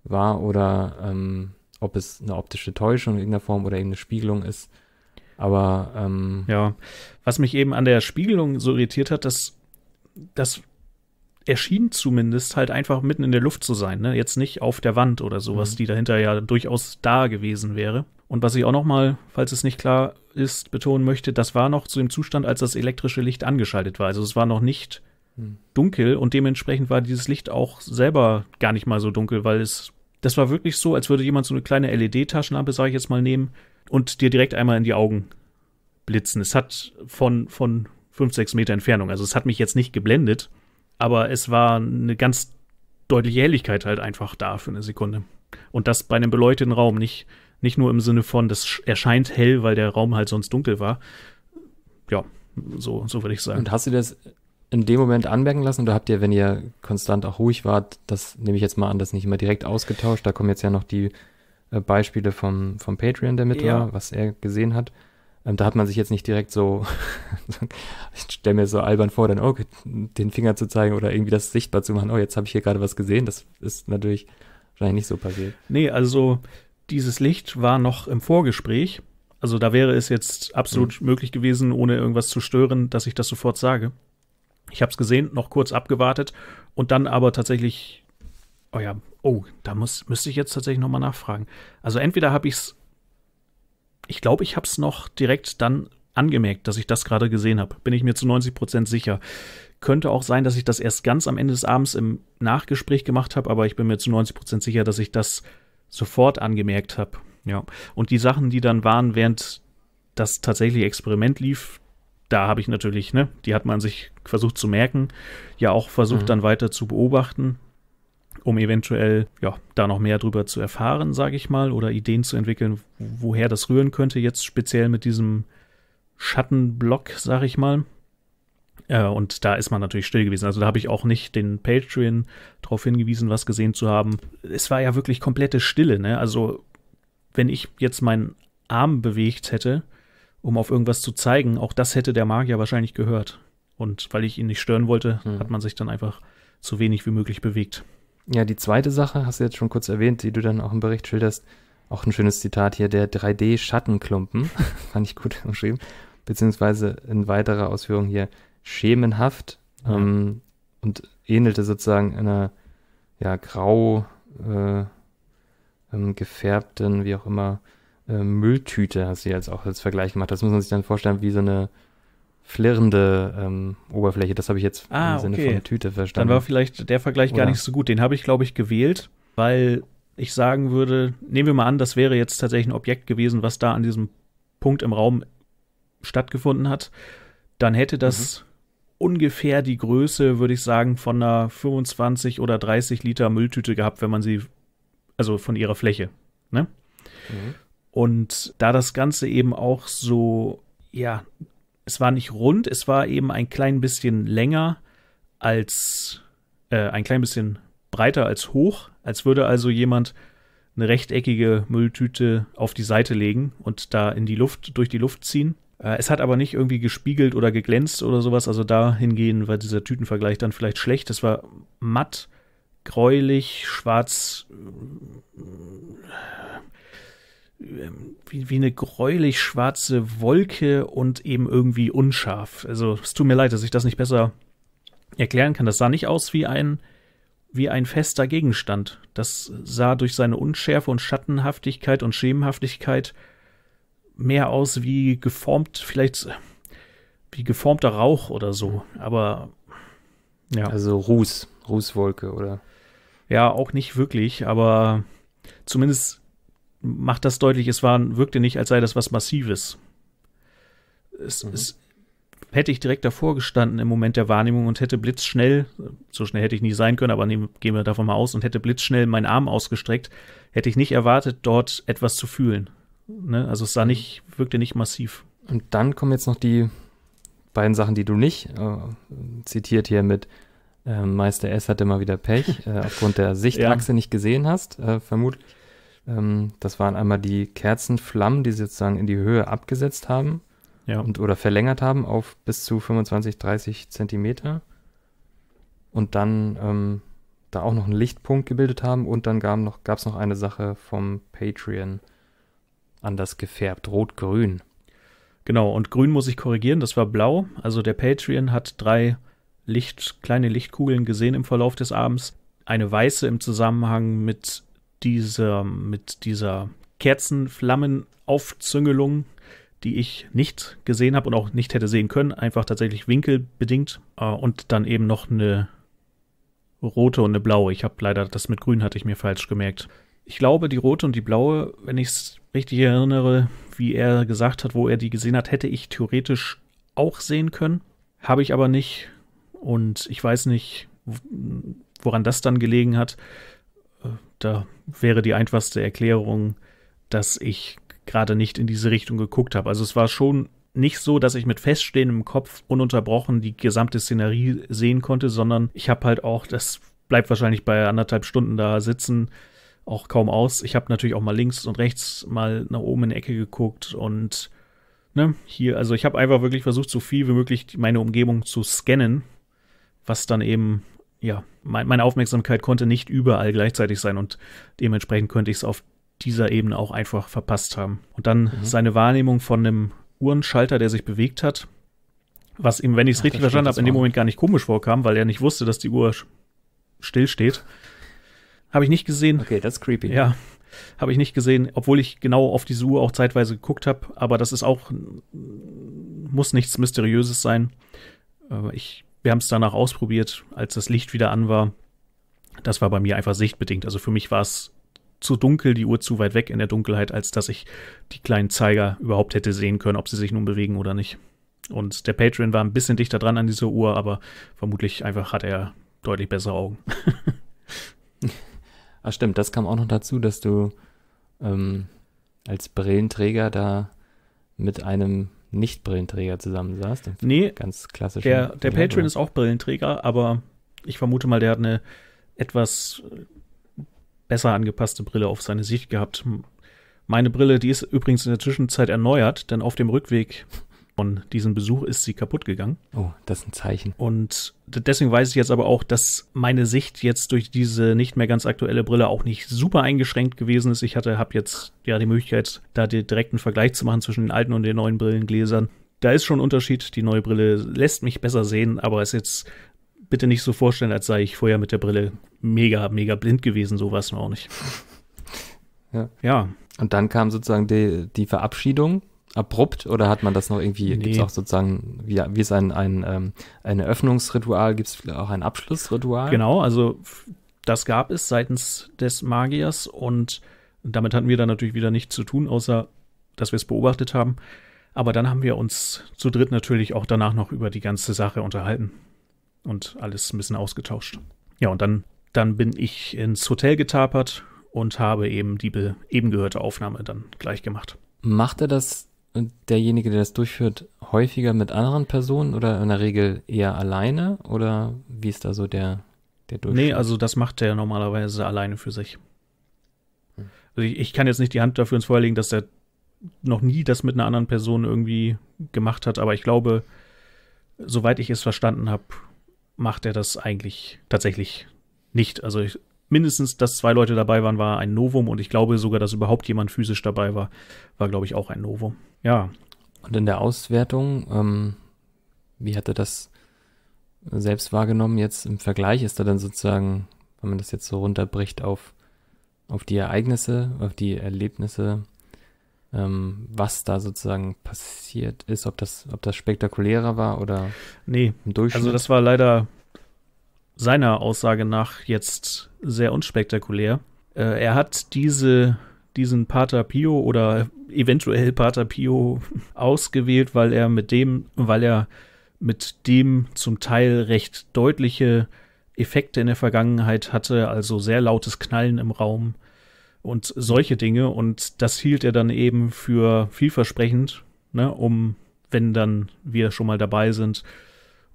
war oder ähm, ob es eine optische Täuschung in irgendeiner Form oder eben eine Spiegelung ist. Aber ähm, ja, was mich eben an der Spiegelung so irritiert hat, dass das erschien zumindest halt einfach mitten in der Luft zu sein, ne? Jetzt nicht auf der Wand oder sowas, mhm. die dahinter ja durchaus da gewesen wäre. Und was ich auch nochmal, falls es nicht klar ist, betonen möchte, das war noch zu dem Zustand, als das elektrische Licht angeschaltet war. Also es war noch nicht mhm. dunkel und dementsprechend war dieses Licht auch selber gar nicht mal so dunkel, weil es das war wirklich so, als würde jemand so eine kleine LED-Taschenlampe, sage ich jetzt mal, nehmen und dir direkt einmal in die Augen blitzen. Es hat von von fünf, sechs Meter Entfernung. Also es hat mich jetzt nicht geblendet, aber es war eine ganz deutliche Helligkeit halt einfach da für eine Sekunde. Und das bei einem beleuchteten Raum, nicht, nicht nur im Sinne von, das erscheint hell, weil der Raum halt sonst dunkel war. Ja, so, so würde ich sagen. Und hast du das in dem Moment anmerken lassen oder habt ihr, wenn ihr konstant auch ruhig wart, das nehme ich jetzt mal an, das nicht immer direkt ausgetauscht? Da kommen jetzt ja noch die äh, Beispiele vom, vom Patreon, der mit ja. war, was er gesehen hat. Ähm, da hat man sich jetzt nicht direkt so, ich stelle mir so albern vor, dann oh, den Finger zu zeigen oder irgendwie das sichtbar zu machen. Oh, jetzt habe ich hier gerade was gesehen. Das ist natürlich wahrscheinlich nicht so passiert. Nee, also dieses Licht war noch im Vorgespräch. Also da wäre es jetzt absolut mhm. möglich gewesen, ohne irgendwas zu stören, dass ich das sofort sage. Ich habe es gesehen, noch kurz abgewartet und dann aber tatsächlich, oh ja, oh, da muss, müsste ich jetzt tatsächlich nochmal nachfragen. Also entweder habe ich es ich glaube, ich habe es noch direkt dann angemerkt, dass ich das gerade gesehen habe. Bin ich mir zu 90 sicher. Könnte auch sein, dass ich das erst ganz am Ende des Abends im Nachgespräch gemacht habe, aber ich bin mir zu 90 sicher, dass ich das sofort angemerkt habe. Ja. Und die Sachen, die dann waren, während das tatsächliche Experiment lief, da habe ich natürlich, ne, die hat man sich versucht zu merken, ja auch versucht mhm. dann weiter zu beobachten um eventuell ja, da noch mehr drüber zu erfahren, sage ich mal, oder Ideen zu entwickeln, woher das rühren könnte, jetzt speziell mit diesem Schattenblock, sage ich mal. Äh, und da ist man natürlich still gewesen. Also da habe ich auch nicht den Patreon darauf hingewiesen, was gesehen zu haben. Es war ja wirklich komplette Stille. Ne? Also wenn ich jetzt meinen Arm bewegt hätte, um auf irgendwas zu zeigen, auch das hätte der Magier wahrscheinlich gehört. Und weil ich ihn nicht stören wollte, hm. hat man sich dann einfach so wenig wie möglich bewegt. Ja, die zweite Sache hast du jetzt schon kurz erwähnt, die du dann auch im Bericht schilderst. Auch ein schönes Zitat hier, der 3D-Schattenklumpen. Fand ich gut umschrieben. Beziehungsweise in weiterer Ausführung hier schemenhaft ja. ähm, und ähnelte sozusagen einer ja, grau äh, ähm, gefärbten, wie auch immer, äh, Mülltüte, hast du jetzt auch als Vergleich gemacht. Das muss man sich dann vorstellen, wie so eine flirrende ähm, Oberfläche. Das habe ich jetzt ah, im Sinne okay. von Tüte verstanden. Dann war vielleicht der Vergleich Oder? gar nicht so gut. Den habe ich, glaube ich, gewählt, weil ich sagen würde, nehmen wir mal an, das wäre jetzt tatsächlich ein Objekt gewesen, was da an diesem Punkt im Raum stattgefunden hat, dann hätte das mhm. ungefähr die Größe, würde ich sagen, von einer 25 oder 30 Liter Mülltüte gehabt, wenn man sie, also von ihrer Fläche. Ne? Mhm. Und da das Ganze eben auch so, ja, es war nicht rund, es war eben ein klein bisschen länger als, äh, ein klein bisschen breiter als hoch, als würde also jemand eine rechteckige Mülltüte auf die Seite legen und da in die Luft, durch die Luft ziehen. Äh, es hat aber nicht irgendwie gespiegelt oder geglänzt oder sowas, also dahingehend war dieser Tütenvergleich dann vielleicht schlecht. Es war matt, gräulich, schwarz, ähm, wie, wie eine gräulich schwarze Wolke und eben irgendwie unscharf. Also es tut mir leid, dass ich das nicht besser erklären kann. Das sah nicht aus wie ein, wie ein fester Gegenstand. Das sah durch seine Unschärfe und Schattenhaftigkeit und Schemenhaftigkeit mehr aus wie geformt, vielleicht äh, wie geformter Rauch oder so. Aber ja. Also Ruß, Rußwolke oder? Ja, auch nicht wirklich, aber zumindest macht das deutlich, es war, wirkte nicht, als sei das was Massives. Es, mhm. es, hätte ich direkt davor gestanden im Moment der Wahrnehmung und hätte blitzschnell, so schnell hätte ich nie sein können, aber nehmen, gehen wir davon mal aus, und hätte blitzschnell meinen Arm ausgestreckt, hätte ich nicht erwartet, dort etwas zu fühlen. Ne? Also es sah mhm. nicht, wirkte nicht massiv. Und dann kommen jetzt noch die beiden Sachen, die du nicht äh, zitiert hier mit äh, Meister S hatte mal wieder Pech, äh, aufgrund der Sichtachse ja. nicht gesehen hast, äh, vermutlich. Ähm, das waren einmal die Kerzenflammen, die sie sozusagen in die Höhe abgesetzt haben ja. und oder verlängert haben auf bis zu 25, 30 Zentimeter und dann ähm, da auch noch einen Lichtpunkt gebildet haben und dann gab es noch, noch eine Sache vom Patreon anders gefärbt, rot-grün. Genau, und grün muss ich korrigieren, das war blau. Also der Patreon hat drei Licht, kleine Lichtkugeln gesehen im Verlauf des Abends. Eine weiße im Zusammenhang mit dieser, mit dieser Kerzenflammenaufzüngelung, die ich nicht gesehen habe und auch nicht hätte sehen können, einfach tatsächlich winkelbedingt äh, und dann eben noch eine rote und eine blaue. Ich habe leider das mit grün hatte ich mir falsch gemerkt. Ich glaube, die rote und die blaue, wenn ich es richtig erinnere, wie er gesagt hat, wo er die gesehen hat, hätte ich theoretisch auch sehen können. Habe ich aber nicht. Und ich weiß nicht, woran das dann gelegen hat da wäre die einfachste Erklärung, dass ich gerade nicht in diese Richtung geguckt habe. Also es war schon nicht so, dass ich mit feststehendem Kopf ununterbrochen die gesamte Szenerie sehen konnte, sondern ich habe halt auch, das bleibt wahrscheinlich bei anderthalb Stunden da sitzen, auch kaum aus. Ich habe natürlich auch mal links und rechts mal nach oben in die Ecke geguckt und ne, hier, also ich habe einfach wirklich versucht, so viel wie möglich meine Umgebung zu scannen, was dann eben ja, mein, meine Aufmerksamkeit konnte nicht überall gleichzeitig sein und dementsprechend könnte ich es auf dieser Ebene auch einfach verpasst haben. Und dann mhm. seine Wahrnehmung von einem Uhrenschalter, der sich bewegt hat, was ihm, wenn ich es richtig verstanden habe, in dem Moment gar nicht komisch vorkam, weil er nicht wusste, dass die Uhr still steht. Habe ich nicht gesehen. Okay, das ist creepy. Ja, habe ich nicht gesehen, obwohl ich genau auf diese Uhr auch zeitweise geguckt habe. Aber das ist auch, muss nichts Mysteriöses sein. Ich wir haben es danach ausprobiert, als das Licht wieder an war. Das war bei mir einfach sichtbedingt. Also für mich war es zu dunkel, die Uhr zu weit weg in der Dunkelheit, als dass ich die kleinen Zeiger überhaupt hätte sehen können, ob sie sich nun bewegen oder nicht. Und der Patreon war ein bisschen dichter dran an dieser Uhr, aber vermutlich einfach hat er deutlich bessere Augen. Ach ah, stimmt, das kam auch noch dazu, dass du ähm, als Brillenträger da mit einem nicht-Brillenträger zusammensaßt. Nee, ganz klassisch. Der, der Patron ist auch Brillenträger, aber ich vermute mal, der hat eine etwas äh, besser angepasste Brille auf seine Sicht gehabt. Meine Brille, die ist übrigens in der Zwischenzeit erneuert, denn auf dem Rückweg von diesem Besuch ist sie kaputt gegangen. Oh, das ist ein Zeichen. Und deswegen weiß ich jetzt aber auch, dass meine Sicht jetzt durch diese nicht mehr ganz aktuelle Brille auch nicht super eingeschränkt gewesen ist. Ich hatte, habe jetzt ja die Möglichkeit, da direkt einen Vergleich zu machen zwischen den alten und den neuen Brillengläsern. Da ist schon ein Unterschied. Die neue Brille lässt mich besser sehen, aber ist jetzt bitte nicht so vorstellen, als sei ich vorher mit der Brille mega, mega blind gewesen. So war es mir auch nicht. Ja. ja. Und dann kam sozusagen die, die Verabschiedung abrupt oder hat man das noch irgendwie, nee. gibt es auch sozusagen, wie, wie ist ein, ein, ähm, ein Eröffnungsritual, gibt es auch ein Abschlussritual? Genau, also das gab es seitens des Magiers und damit hatten wir dann natürlich wieder nichts zu tun, außer dass wir es beobachtet haben. Aber dann haben wir uns zu dritt natürlich auch danach noch über die ganze Sache unterhalten und alles ein bisschen ausgetauscht. Ja, und dann, dann bin ich ins Hotel getapert und habe eben die eben gehörte Aufnahme dann gleich gemacht. Macht er das derjenige, der das durchführt, häufiger mit anderen Personen oder in der Regel eher alleine? Oder wie ist da so der, der Durchschnitt? Nee, also das macht er normalerweise alleine für sich. Also ich, ich, kann jetzt nicht die Hand dafür ins Feuer legen, dass er noch nie das mit einer anderen Person irgendwie gemacht hat, aber ich glaube, soweit ich es verstanden habe, macht er das eigentlich tatsächlich nicht. Also ich, mindestens, dass zwei Leute dabei waren, war ein Novum und ich glaube sogar, dass überhaupt jemand physisch dabei war, war, glaube ich, auch ein Novum. Ja. Und in der Auswertung, ähm, wie hat er das selbst wahrgenommen jetzt im Vergleich? Ist er dann sozusagen, wenn man das jetzt so runterbricht, auf, auf die Ereignisse, auf die Erlebnisse, ähm, was da sozusagen passiert ist, ob das, ob das spektakulärer war oder nee, im Durchschnitt. Also das war leider seiner Aussage nach jetzt sehr unspektakulär. Äh, er hat diese, diesen Pater Pio oder eventuell Pater Pio ausgewählt, weil er mit dem, weil er mit dem zum Teil recht deutliche Effekte in der Vergangenheit hatte, also sehr lautes Knallen im Raum und solche Dinge. Und das hielt er dann eben für vielversprechend, ne, um, wenn dann wir schon mal dabei sind,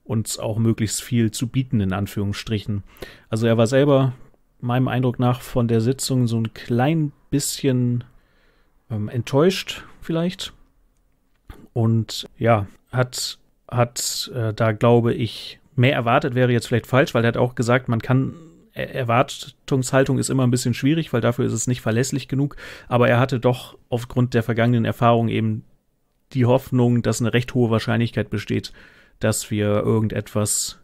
uns auch möglichst viel zu bieten, in Anführungsstrichen. Also er war selber meinem Eindruck nach von der Sitzung so ein klein bisschen ähm, enttäuscht vielleicht. Und ja, hat, hat äh, da, glaube ich, mehr erwartet wäre jetzt vielleicht falsch, weil er hat auch gesagt, man kann äh, Erwartungshaltung ist immer ein bisschen schwierig, weil dafür ist es nicht verlässlich genug. Aber er hatte doch aufgrund der vergangenen Erfahrung eben die Hoffnung, dass eine recht hohe Wahrscheinlichkeit besteht, dass wir irgendetwas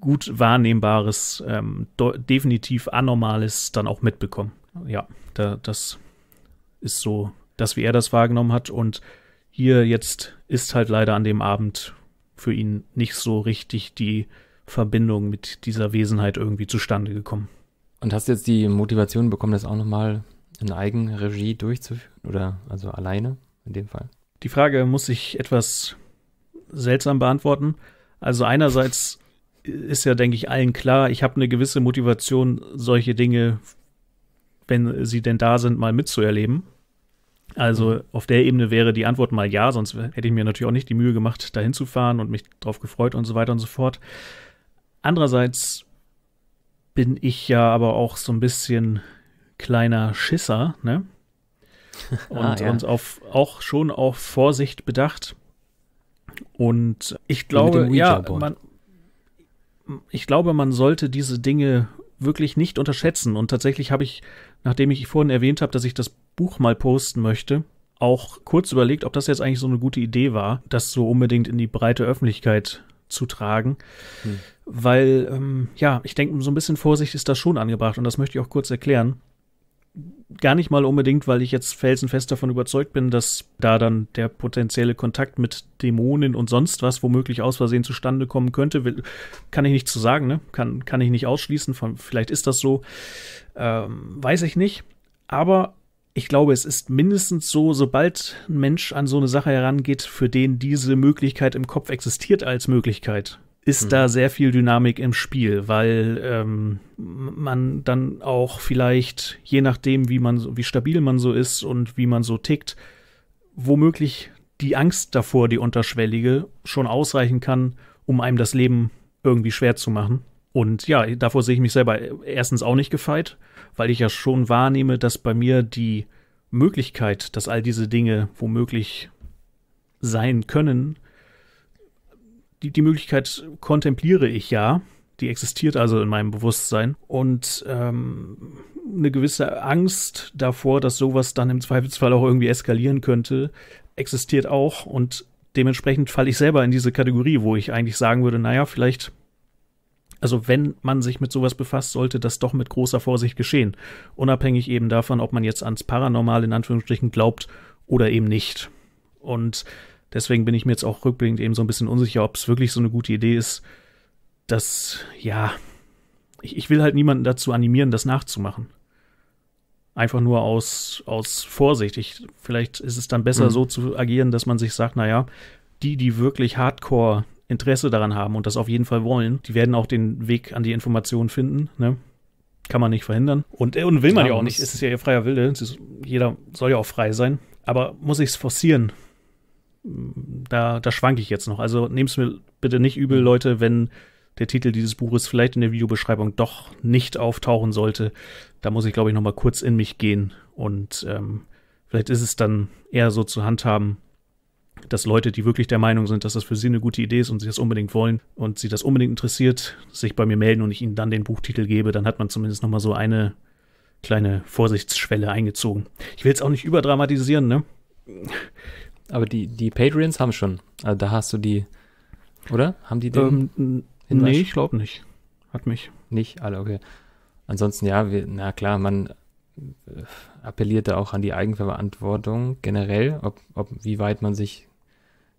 gut wahrnehmbares, ähm, definitiv Anormales dann auch mitbekommen. Ja, da, das ist so, dass wie er das wahrgenommen hat. Und hier jetzt ist halt leider an dem Abend für ihn nicht so richtig die Verbindung mit dieser Wesenheit irgendwie zustande gekommen. Und hast du jetzt die Motivation bekommen, das auch nochmal in Eigenregie durchzuführen? Oder also alleine in dem Fall? Die Frage muss ich etwas seltsam beantworten. Also einerseits ist ja, denke ich, allen klar. Ich habe eine gewisse Motivation, solche Dinge, wenn sie denn da sind, mal mitzuerleben. Also mhm. auf der Ebene wäre die Antwort mal ja, sonst hätte ich mir natürlich auch nicht die Mühe gemacht, dahin zu fahren und mich drauf gefreut und so weiter und so fort. Andererseits bin ich ja aber auch so ein bisschen kleiner Schisser, ne? Ah, und, ah, ja. und auf, auch schon auf Vorsicht bedacht. Und ich glaube, ja, man, ich glaube, man sollte diese Dinge wirklich nicht unterschätzen. Und tatsächlich habe ich, nachdem ich vorhin erwähnt habe, dass ich das Buch mal posten möchte, auch kurz überlegt, ob das jetzt eigentlich so eine gute Idee war, das so unbedingt in die breite Öffentlichkeit zu tragen. Hm. Weil, ähm, ja, ich denke, so ein bisschen Vorsicht ist da schon angebracht und das möchte ich auch kurz erklären gar nicht mal unbedingt, weil ich jetzt felsenfest davon überzeugt bin, dass da dann der potenzielle Kontakt mit Dämonen und sonst was womöglich aus Versehen zustande kommen könnte, will, kann ich nicht zu sagen, ne? kann, kann ich nicht ausschließen, von, vielleicht ist das so, ähm, weiß ich nicht, aber ich glaube, es ist mindestens so, sobald ein Mensch an so eine Sache herangeht, für den diese Möglichkeit im Kopf existiert als Möglichkeit, ist mhm. da sehr viel Dynamik im Spiel, weil ähm, man dann auch vielleicht, je nachdem, wie man wie stabil man so ist und wie man so tickt, womöglich die Angst davor, die unterschwellige, schon ausreichen kann, um einem das Leben irgendwie schwer zu machen. Und ja, davor sehe ich mich selber erstens auch nicht gefeit, weil ich ja schon wahrnehme, dass bei mir die Möglichkeit, dass all diese Dinge womöglich sein können, die, die Möglichkeit kontempliere ich ja. Die existiert also in meinem Bewusstsein. Und ähm, eine gewisse Angst davor, dass sowas dann im Zweifelsfall auch irgendwie eskalieren könnte, existiert auch. Und dementsprechend falle ich selber in diese Kategorie, wo ich eigentlich sagen würde, naja, vielleicht also wenn man sich mit sowas befasst, sollte das doch mit großer Vorsicht geschehen. Unabhängig eben davon, ob man jetzt ans Paranormal in Anführungsstrichen glaubt oder eben nicht. Und Deswegen bin ich mir jetzt auch rückblickend eben so ein bisschen unsicher, ob es wirklich so eine gute Idee ist, dass, ja, ich, ich will halt niemanden dazu animieren, das nachzumachen. Einfach nur aus, aus Vorsicht. Ich, vielleicht ist es dann besser, mhm. so zu agieren, dass man sich sagt, naja, die, die wirklich hardcore Interesse daran haben und das auf jeden Fall wollen, die werden auch den Weg an die Informationen finden. Ne? Kann man nicht verhindern. Und, äh, und will man ja, ja auch nicht. Es ist ja ihr freier Wille. jeder soll ja auch frei sein. Aber muss ich es forcieren? da, da schwanke ich jetzt noch. Also nehmt es mir bitte nicht übel, Leute, wenn der Titel dieses Buches vielleicht in der Videobeschreibung doch nicht auftauchen sollte. Da muss ich, glaube ich, noch mal kurz in mich gehen. Und ähm, vielleicht ist es dann eher so zu handhaben, dass Leute, die wirklich der Meinung sind, dass das für sie eine gute Idee ist und sie das unbedingt wollen und sie das unbedingt interessiert, sich bei mir melden und ich ihnen dann den Buchtitel gebe, dann hat man zumindest noch mal so eine kleine Vorsichtsschwelle eingezogen. Ich will es auch nicht überdramatisieren, ne? Aber die, die Patreons haben schon. Also da hast du die, oder? Haben die den? Ähm, Nee, ich glaube nicht. Hat mich. Nicht alle, okay. Ansonsten, ja, wir, na klar, man äh, appelliert da auch an die Eigenverantwortung generell, ob, ob wie weit man sich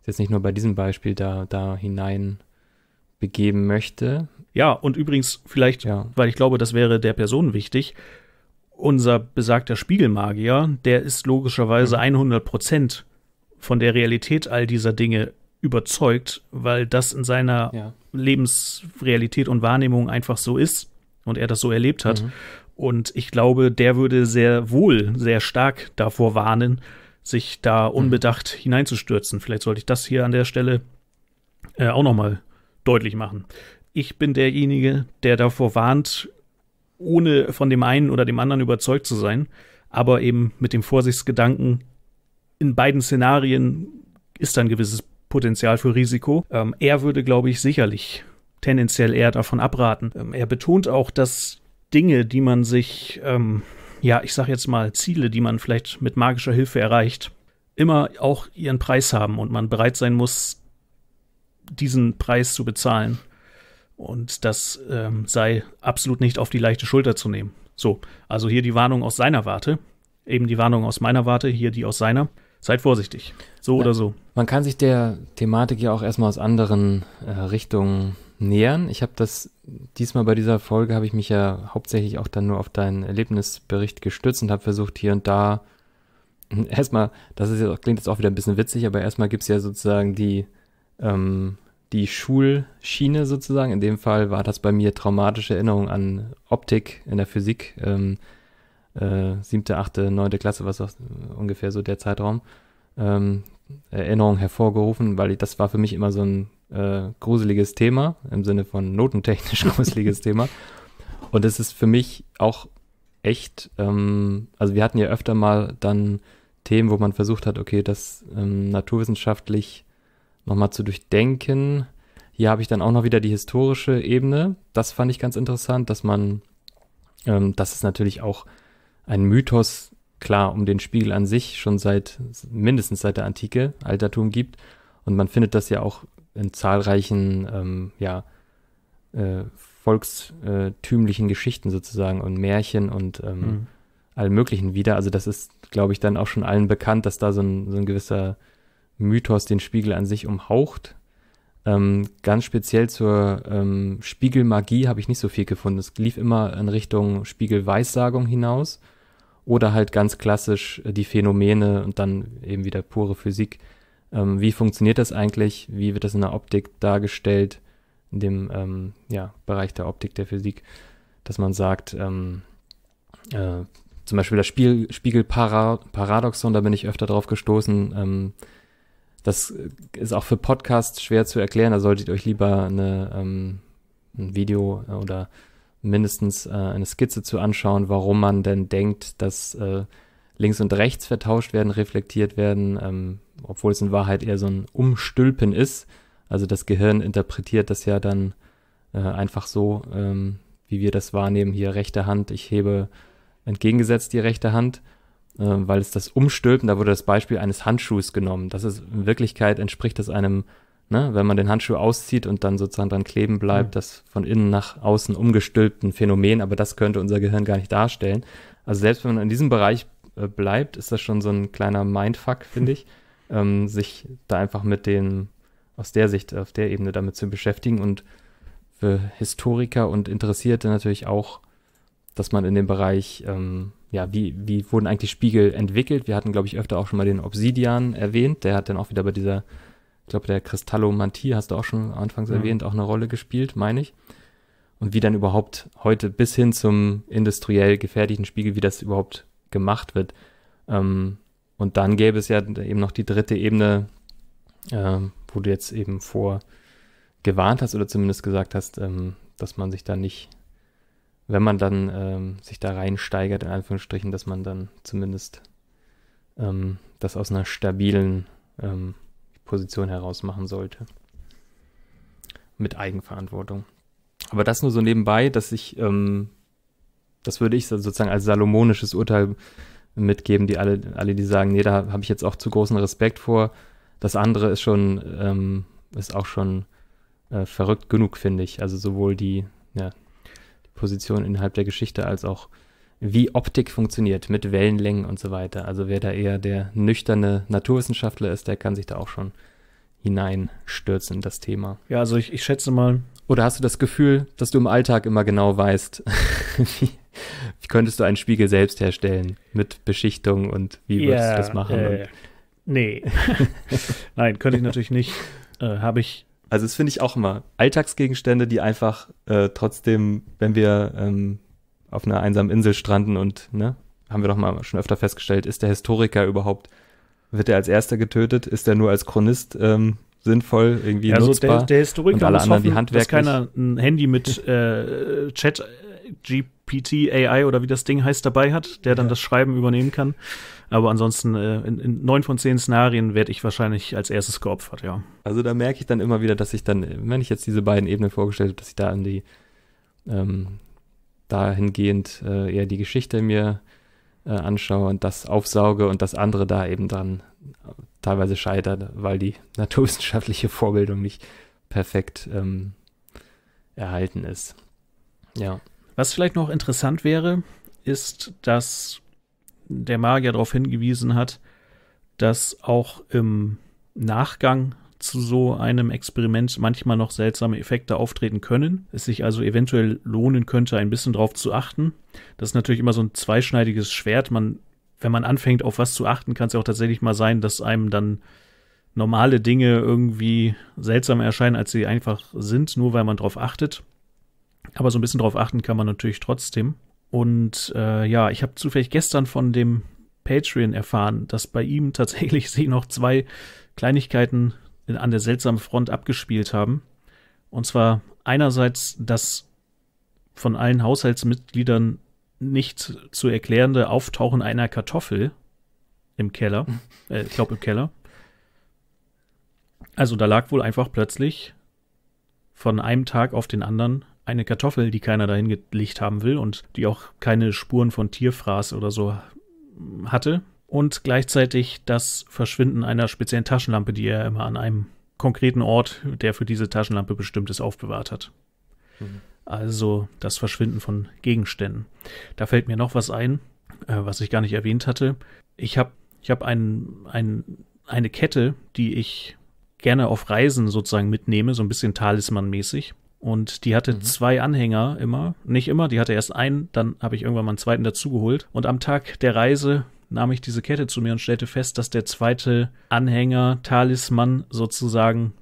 jetzt nicht nur bei diesem Beispiel da, da hinein begeben möchte. Ja, und übrigens vielleicht, ja. weil ich glaube, das wäre der Person wichtig, unser besagter Spiegelmagier, der ist logischerweise 100 mhm. Prozent von der Realität all dieser Dinge überzeugt, weil das in seiner ja. Lebensrealität und Wahrnehmung einfach so ist und er das so erlebt hat. Mhm. Und ich glaube, der würde sehr wohl, sehr stark davor warnen, sich da mhm. unbedacht mhm. hineinzustürzen. Vielleicht sollte ich das hier an der Stelle äh, auch nochmal deutlich machen. Ich bin derjenige, der davor warnt, ohne von dem einen oder dem anderen überzeugt zu sein, aber eben mit dem Vorsichtsgedanken, in beiden Szenarien ist da ein gewisses Potenzial für Risiko. Ähm, er würde, glaube ich, sicherlich tendenziell eher davon abraten. Ähm, er betont auch, dass Dinge, die man sich, ähm, ja, ich sag jetzt mal Ziele, die man vielleicht mit magischer Hilfe erreicht, immer auch ihren Preis haben und man bereit sein muss, diesen Preis zu bezahlen. Und das ähm, sei absolut nicht auf die leichte Schulter zu nehmen. So, also hier die Warnung aus seiner Warte, eben die Warnung aus meiner Warte, hier die aus seiner seid vorsichtig. So ja, oder so. Man kann sich der Thematik ja auch erstmal aus anderen äh, Richtungen nähern. Ich habe das diesmal bei dieser Folge habe ich mich ja hauptsächlich auch dann nur auf deinen Erlebnisbericht gestützt und habe versucht hier und da hm, erstmal, das ist jetzt, klingt jetzt auch wieder ein bisschen witzig, aber erstmal gibt es ja sozusagen die ähm, die Schulschiene sozusagen. In dem Fall war das bei mir traumatische Erinnerung an Optik in der Physik. Ähm, äh, siebte, achte, neunte Klasse, was auch äh, ungefähr so der Zeitraum, ähm, Erinnerungen hervorgerufen, weil ich, das war für mich immer so ein äh, gruseliges Thema, im Sinne von notentechnisch gruseliges Thema. Und es ist für mich auch echt, ähm, also wir hatten ja öfter mal dann Themen, wo man versucht hat, okay, das ähm, naturwissenschaftlich nochmal zu durchdenken. Hier habe ich dann auch noch wieder die historische Ebene. Das fand ich ganz interessant, dass man, ähm, das ist natürlich auch ein Mythos, klar, um den Spiegel an sich schon seit mindestens seit der Antike, Altertum gibt. Und man findet das ja auch in zahlreichen ähm, ja, äh, volkstümlichen Geschichten sozusagen und Märchen und ähm, mhm. allen möglichen wieder. Also das ist, glaube ich, dann auch schon allen bekannt, dass da so ein, so ein gewisser Mythos den Spiegel an sich umhaucht. Ähm, ganz speziell zur ähm, Spiegelmagie habe ich nicht so viel gefunden. Es lief immer in Richtung Spiegelweissagung hinaus oder halt ganz klassisch äh, die Phänomene und dann eben wieder pure Physik. Ähm, wie funktioniert das eigentlich? Wie wird das in der Optik dargestellt? In dem ähm, ja, Bereich der Optik der Physik, dass man sagt, ähm, äh, zum Beispiel das Spiel, Spiegelparadoxon, da bin ich öfter drauf gestoßen. Ähm, das äh, ist auch für Podcasts schwer zu erklären, da solltet ihr euch lieber eine, ähm, ein Video äh, oder mindestens äh, eine Skizze zu anschauen, warum man denn denkt, dass äh, links und rechts vertauscht werden, reflektiert werden, ähm, obwohl es in Wahrheit eher so ein Umstülpen ist. Also das Gehirn interpretiert das ja dann äh, einfach so, ähm, wie wir das wahrnehmen, hier rechte Hand, ich hebe entgegengesetzt die rechte Hand, äh, weil es das Umstülpen, da wurde das Beispiel eines Handschuhs genommen. Das ist in Wirklichkeit entspricht das einem ne, wenn man den Handschuh auszieht und dann sozusagen dran kleben bleibt, mhm. das von innen nach außen umgestülpten Phänomen, aber das könnte unser Gehirn gar nicht darstellen. Also selbst wenn man in diesem Bereich äh, bleibt, ist das schon so ein kleiner Mindfuck, finde ich, hm. ähm, sich da einfach mit den, aus der Sicht, auf der Ebene damit zu beschäftigen und für Historiker und Interessierte natürlich auch, dass man in dem Bereich, ähm, ja, wie, wie wurden eigentlich Spiegel entwickelt? Wir hatten, glaube ich, öfter auch schon mal den Obsidian erwähnt, der hat dann auch wieder bei dieser ich glaube, der Manti hast du auch schon anfangs mhm. erwähnt, auch eine Rolle gespielt, meine ich. Und wie dann überhaupt heute bis hin zum industriell gefertigten Spiegel, wie das überhaupt gemacht wird. Ähm, und dann gäbe es ja eben noch die dritte Ebene, äh, wo du jetzt eben vor gewarnt hast oder zumindest gesagt hast, ähm, dass man sich da nicht, wenn man dann ähm, sich da reinsteigert, in Anführungsstrichen, dass man dann zumindest ähm, das aus einer stabilen ähm, Position heraus machen sollte. Mit Eigenverantwortung. Aber das nur so nebenbei, dass ich, ähm, das würde ich sozusagen als salomonisches Urteil mitgeben, die alle, alle die sagen, nee, da habe ich jetzt auch zu großen Respekt vor. Das andere ist schon, ähm, ist auch schon äh, verrückt genug, finde ich. Also sowohl die, ja, die Position innerhalb der Geschichte als auch wie Optik funktioniert mit Wellenlängen und so weiter. Also wer da eher der nüchterne Naturwissenschaftler ist, der kann sich da auch schon hineinstürzen in das Thema. Ja, also ich, ich schätze mal. Oder hast du das Gefühl, dass du im Alltag immer genau weißt, wie, wie könntest du einen Spiegel selbst herstellen mit Beschichtung und wie würdest yeah, du das machen? Äh, nee. Nein, könnte ich natürlich nicht. Äh, Habe ich. Also das finde ich auch immer. Alltagsgegenstände, die einfach äh, trotzdem, wenn wir ähm, auf einer einsamen Insel stranden und, ne, haben wir doch mal schon öfter festgestellt, ist der Historiker überhaupt, wird er als erster getötet? Ist er nur als Chronist ähm, sinnvoll, irgendwie also nutzbar? Der, der Historiker und alle muss anderen, hoffen, dass keiner ein Handy mit äh, Chat GPT AI oder wie das Ding heißt dabei hat, der dann ja. das Schreiben übernehmen kann. Aber ansonsten äh, in neun von zehn Szenarien werde ich wahrscheinlich als erstes geopfert, ja. Also da merke ich dann immer wieder, dass ich dann, wenn ich jetzt diese beiden Ebenen vorgestellt habe, dass ich da an die ähm, dahingehend äh, eher die Geschichte mir äh, anschaue und das aufsauge und das andere da eben dann äh, teilweise scheitert, weil die naturwissenschaftliche Vorbildung nicht perfekt ähm, erhalten ist. Ja. Was vielleicht noch interessant wäre, ist, dass der Magier darauf hingewiesen hat, dass auch im Nachgang zu so einem Experiment manchmal noch seltsame Effekte auftreten können. Es sich also eventuell lohnen könnte, ein bisschen drauf zu achten. Das ist natürlich immer so ein zweischneidiges Schwert. Man, wenn man anfängt, auf was zu achten, kann es ja auch tatsächlich mal sein, dass einem dann normale Dinge irgendwie seltsamer erscheinen, als sie einfach sind, nur weil man drauf achtet. Aber so ein bisschen drauf achten kann man natürlich trotzdem. Und äh, ja, ich habe zufällig gestern von dem Patreon erfahren, dass bei ihm tatsächlich sich noch zwei Kleinigkeiten an der seltsamen Front abgespielt haben. Und zwar einerseits das von allen Haushaltsmitgliedern nicht zu erklärende Auftauchen einer Kartoffel im Keller. Äh, ich glaube im Keller. Also da lag wohl einfach plötzlich von einem Tag auf den anderen eine Kartoffel, die keiner dahin gelegt haben will und die auch keine Spuren von Tierfraß oder so hatte und gleichzeitig das Verschwinden einer speziellen Taschenlampe, die er immer an einem konkreten Ort, der für diese Taschenlampe bestimmt ist, aufbewahrt hat. Mhm. Also das Verschwinden von Gegenständen. Da fällt mir noch was ein, äh, was ich gar nicht erwähnt hatte. Ich habe ich hab ein, ein, eine Kette, die ich gerne auf Reisen sozusagen mitnehme, so ein bisschen talismanmäßig. Und die hatte mhm. zwei Anhänger immer, nicht immer, die hatte erst einen, dann habe ich irgendwann mal einen zweiten dazugeholt. Und am Tag der Reise nahm ich diese Kette zu mir und stellte fest, dass der zweite Anhänger, Talisman sozusagen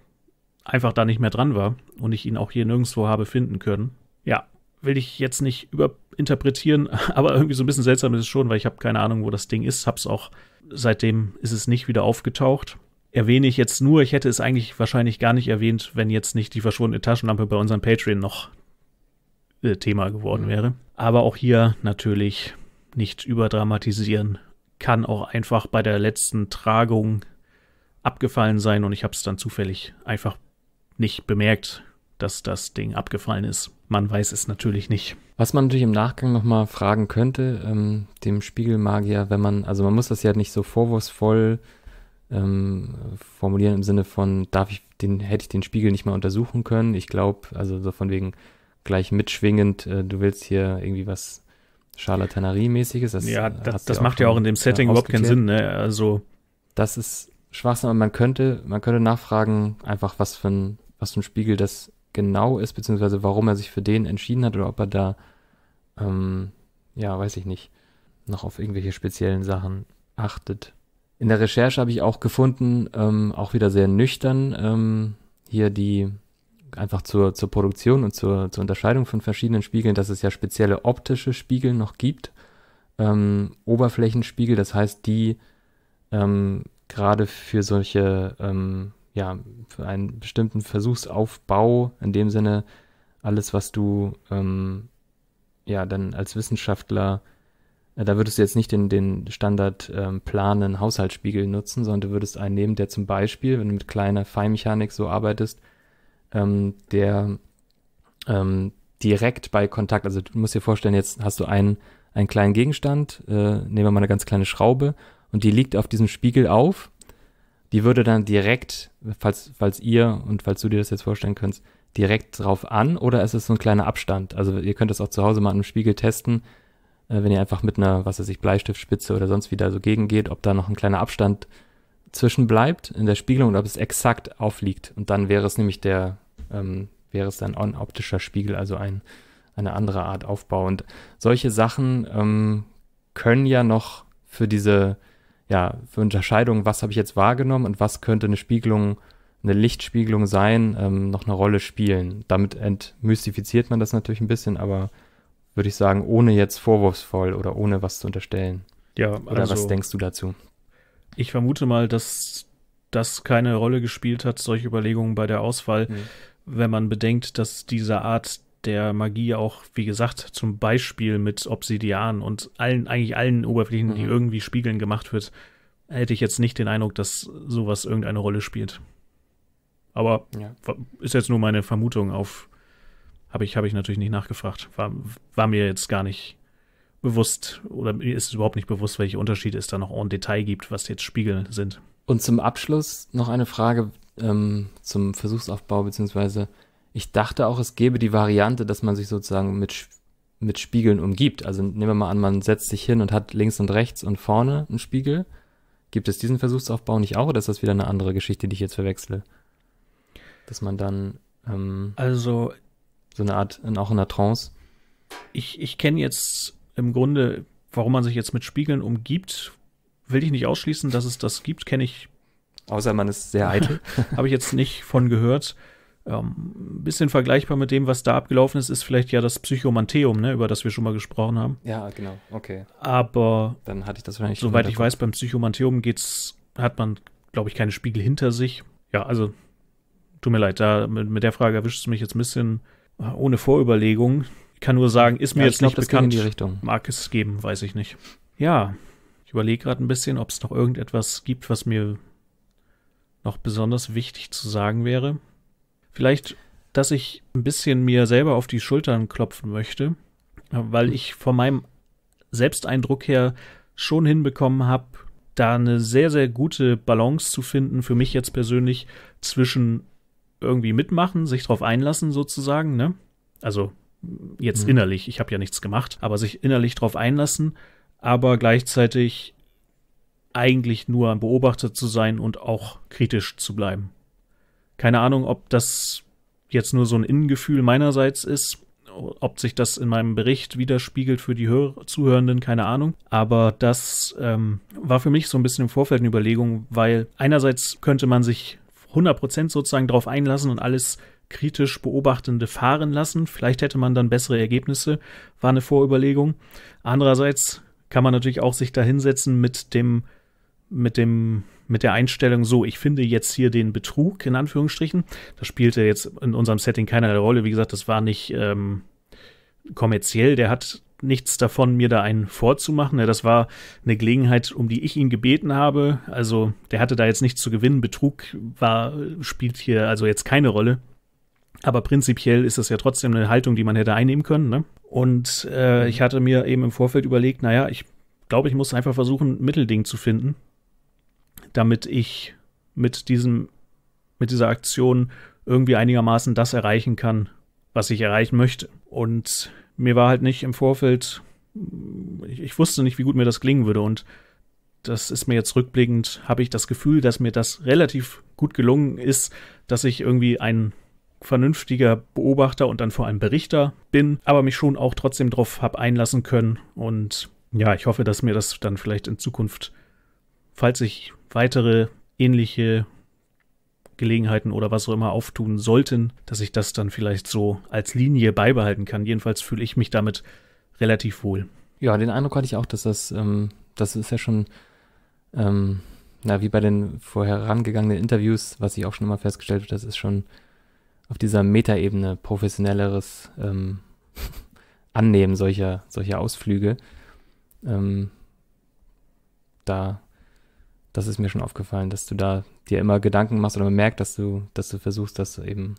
einfach da nicht mehr dran war und ich ihn auch hier nirgendwo habe finden können. Ja, will ich jetzt nicht überinterpretieren, aber irgendwie so ein bisschen seltsam ist es schon, weil ich habe keine Ahnung, wo das Ding ist. Hab's auch seitdem ist es nicht wieder aufgetaucht. Erwähne ich jetzt nur, ich hätte es eigentlich wahrscheinlich gar nicht erwähnt, wenn jetzt nicht die verschwundene Taschenlampe bei unserem Patreon noch äh, Thema geworden mhm. wäre. Aber auch hier natürlich nicht überdramatisieren kann auch einfach bei der letzten Tragung abgefallen sein und ich habe es dann zufällig einfach nicht bemerkt, dass das Ding abgefallen ist. Man weiß es natürlich nicht. Was man natürlich im Nachgang nochmal fragen könnte, ähm, dem Spiegelmagier, wenn man, also man muss das ja nicht so vorwurfsvoll ähm, formulieren im Sinne von, darf ich den, hätte ich den Spiegel nicht mal untersuchen können. Ich glaube, also so von wegen gleich mitschwingend, äh, du willst hier irgendwie was charlatanerie mäßig ist. Das, ja, äh, das, das macht ja auch in dem Setting äh, überhaupt keinen Sinn. Ne? Also das ist Schwachsinn, aber man könnte, man könnte nachfragen, einfach was für ein, was für ein Spiegel das genau ist, beziehungsweise warum er sich für den entschieden hat oder ob er da, ähm, ja, weiß ich nicht, noch auf irgendwelche speziellen Sachen achtet. In der Recherche habe ich auch gefunden, ähm, auch wieder sehr nüchtern, ähm, hier die einfach zur, zur Produktion und zur, zur Unterscheidung von verschiedenen Spiegeln, dass es ja spezielle optische Spiegel noch gibt. Ähm, Oberflächenspiegel, das heißt, die ähm, gerade für solche, ähm, ja, für einen bestimmten Versuchsaufbau, in dem Sinne, alles, was du ähm, ja dann als Wissenschaftler, äh, da würdest du jetzt nicht den, den Standard ähm, planen Haushaltsspiegel nutzen, sondern du würdest einen nehmen, der zum Beispiel, wenn du mit kleiner Feinmechanik so arbeitest, ähm, der ähm, direkt bei Kontakt, also du musst dir vorstellen, jetzt hast du einen, einen kleinen Gegenstand, äh, nehmen wir mal eine ganz kleine Schraube und die liegt auf diesem Spiegel auf. Die würde dann direkt, falls, falls ihr und falls du dir das jetzt vorstellen könntest, direkt drauf an oder ist es so ein kleiner Abstand? Also ihr könnt das auch zu Hause mal an einem Spiegel testen, äh, wenn ihr einfach mit einer, was weiß ich, Bleistiftspitze oder sonst wie da so gegengeht, ob da noch ein kleiner Abstand äh, zwischenbleibt in der Spiegelung und ob es exakt aufliegt. Und dann wäre es nämlich der, ähm, wäre es dann ein optischer Spiegel, also ein, eine andere Art Aufbau. Und solche Sachen ähm, können ja noch für diese, ja, für Unterscheidungen, was habe ich jetzt wahrgenommen und was könnte eine Spiegelung, eine Lichtspiegelung sein, ähm, noch eine Rolle spielen. Damit entmystifiziert man das natürlich ein bisschen, aber würde ich sagen, ohne jetzt vorwurfsvoll oder ohne was zu unterstellen. Ja, also, oder was also denkst du dazu? Ich vermute mal, dass das keine Rolle gespielt hat, solche Überlegungen bei der Auswahl, mhm. wenn man bedenkt, dass diese Art der Magie auch, wie gesagt, zum Beispiel mit Obsidian und allen, eigentlich allen Oberflächen, mhm. die hm. irgendwie spiegeln gemacht wird, hätte ich jetzt nicht den Eindruck, dass sowas irgendeine Rolle spielt. Aber ja. ist jetzt nur meine Vermutung auf, habe ich, hab ich natürlich nicht nachgefragt. War, war mir jetzt gar nicht bewusst oder mir ist es überhaupt nicht bewusst, welche Unterschiede es da noch en Detail gibt, was jetzt Spiegel sind. Und zum Abschluss noch eine Frage ähm, zum Versuchsaufbau, beziehungsweise ich dachte auch, es gäbe die Variante, dass man sich sozusagen mit, mit Spiegeln umgibt. Also nehmen wir mal an, man setzt sich hin und hat links und rechts und vorne einen Spiegel. Gibt es diesen Versuchsaufbau nicht auch oder ist das wieder eine andere Geschichte, die ich jetzt verwechsle? Dass man dann ähm, also so eine Art, auch in der Trance. Ich, ich kenne jetzt im Grunde, warum man sich jetzt mit Spiegeln umgibt, will ich nicht ausschließen, dass es das gibt, kenne ich. Außer man ist sehr eitel. Habe ich jetzt nicht von gehört. Ähm, ein bisschen vergleichbar mit dem, was da abgelaufen ist, ist vielleicht ja das Psychomanteum, ne, über das wir schon mal gesprochen haben. Ja, genau, okay. Aber dann hatte ich das wahrscheinlich. Soweit ich weiß, beim Psychomanteum geht's, hat man, glaube ich, keine Spiegel hinter sich. Ja, also tut mir leid, da mit, mit der Frage erwischt es mich jetzt ein bisschen ohne Vorüberlegung. Ich kann nur sagen, ist mir ja, jetzt glaub, nicht bekannt. in die Richtung. Mag es geben, weiß ich nicht. Ja, ich überlege gerade ein bisschen, ob es noch irgendetwas gibt, was mir noch besonders wichtig zu sagen wäre. Vielleicht, dass ich ein bisschen mir selber auf die Schultern klopfen möchte, weil ich von meinem Selbsteindruck her schon hinbekommen habe, da eine sehr, sehr gute Balance zu finden, für mich jetzt persönlich, zwischen irgendwie mitmachen, sich drauf einlassen sozusagen, ne? Also jetzt mhm. innerlich, ich habe ja nichts gemacht, aber sich innerlich darauf einlassen, aber gleichzeitig eigentlich nur ein Beobachter zu sein und auch kritisch zu bleiben. Keine Ahnung, ob das jetzt nur so ein Innengefühl meinerseits ist, ob sich das in meinem Bericht widerspiegelt für die Hör Zuhörenden, keine Ahnung. Aber das ähm, war für mich so ein bisschen im Vorfeld eine Überlegung, weil einerseits könnte man sich 100% sozusagen darauf einlassen und alles kritisch Beobachtende fahren lassen. Vielleicht hätte man dann bessere Ergebnisse, war eine Vorüberlegung. Andererseits kann man natürlich auch sich da hinsetzen mit dem, mit dem, mit der Einstellung, so, ich finde jetzt hier den Betrug, in Anführungsstrichen. Das spielte jetzt in unserem Setting keinerlei Rolle. Wie gesagt, das war nicht ähm, kommerziell. Der hat nichts davon, mir da einen vorzumachen. Ja, das war eine Gelegenheit, um die ich ihn gebeten habe. Also, der hatte da jetzt nichts zu gewinnen. Betrug war, spielt hier also jetzt keine Rolle. Aber prinzipiell ist das ja trotzdem eine Haltung, die man hätte einnehmen können. Ne? Und äh, mhm. ich hatte mir eben im Vorfeld überlegt, naja, ich glaube, ich muss einfach versuchen, ein Mittelding zu finden, damit ich mit diesem, mit dieser Aktion irgendwie einigermaßen das erreichen kann, was ich erreichen möchte. Und mir war halt nicht im Vorfeld, ich, ich wusste nicht, wie gut mir das klingen würde. Und das ist mir jetzt rückblickend, habe ich das Gefühl, dass mir das relativ gut gelungen ist, dass ich irgendwie einen vernünftiger Beobachter und dann vor allem Berichter bin, aber mich schon auch trotzdem drauf habe einlassen können. Und ja, ich hoffe, dass mir das dann vielleicht in Zukunft, falls ich weitere ähnliche Gelegenheiten oder was auch immer auftun sollten, dass ich das dann vielleicht so als Linie beibehalten kann. Jedenfalls fühle ich mich damit relativ wohl. Ja, den Eindruck hatte ich auch, dass das, ähm, das ist ja schon, ähm, na, wie bei den vorherangegangenen Interviews, was ich auch schon immer festgestellt habe, das ist schon auf dieser Metaebene professionelleres ähm, Annehmen solcher, solcher Ausflüge. Ähm, da, das ist mir schon aufgefallen, dass du da dir immer Gedanken machst oder merkst, dass du, dass du versuchst, das eben,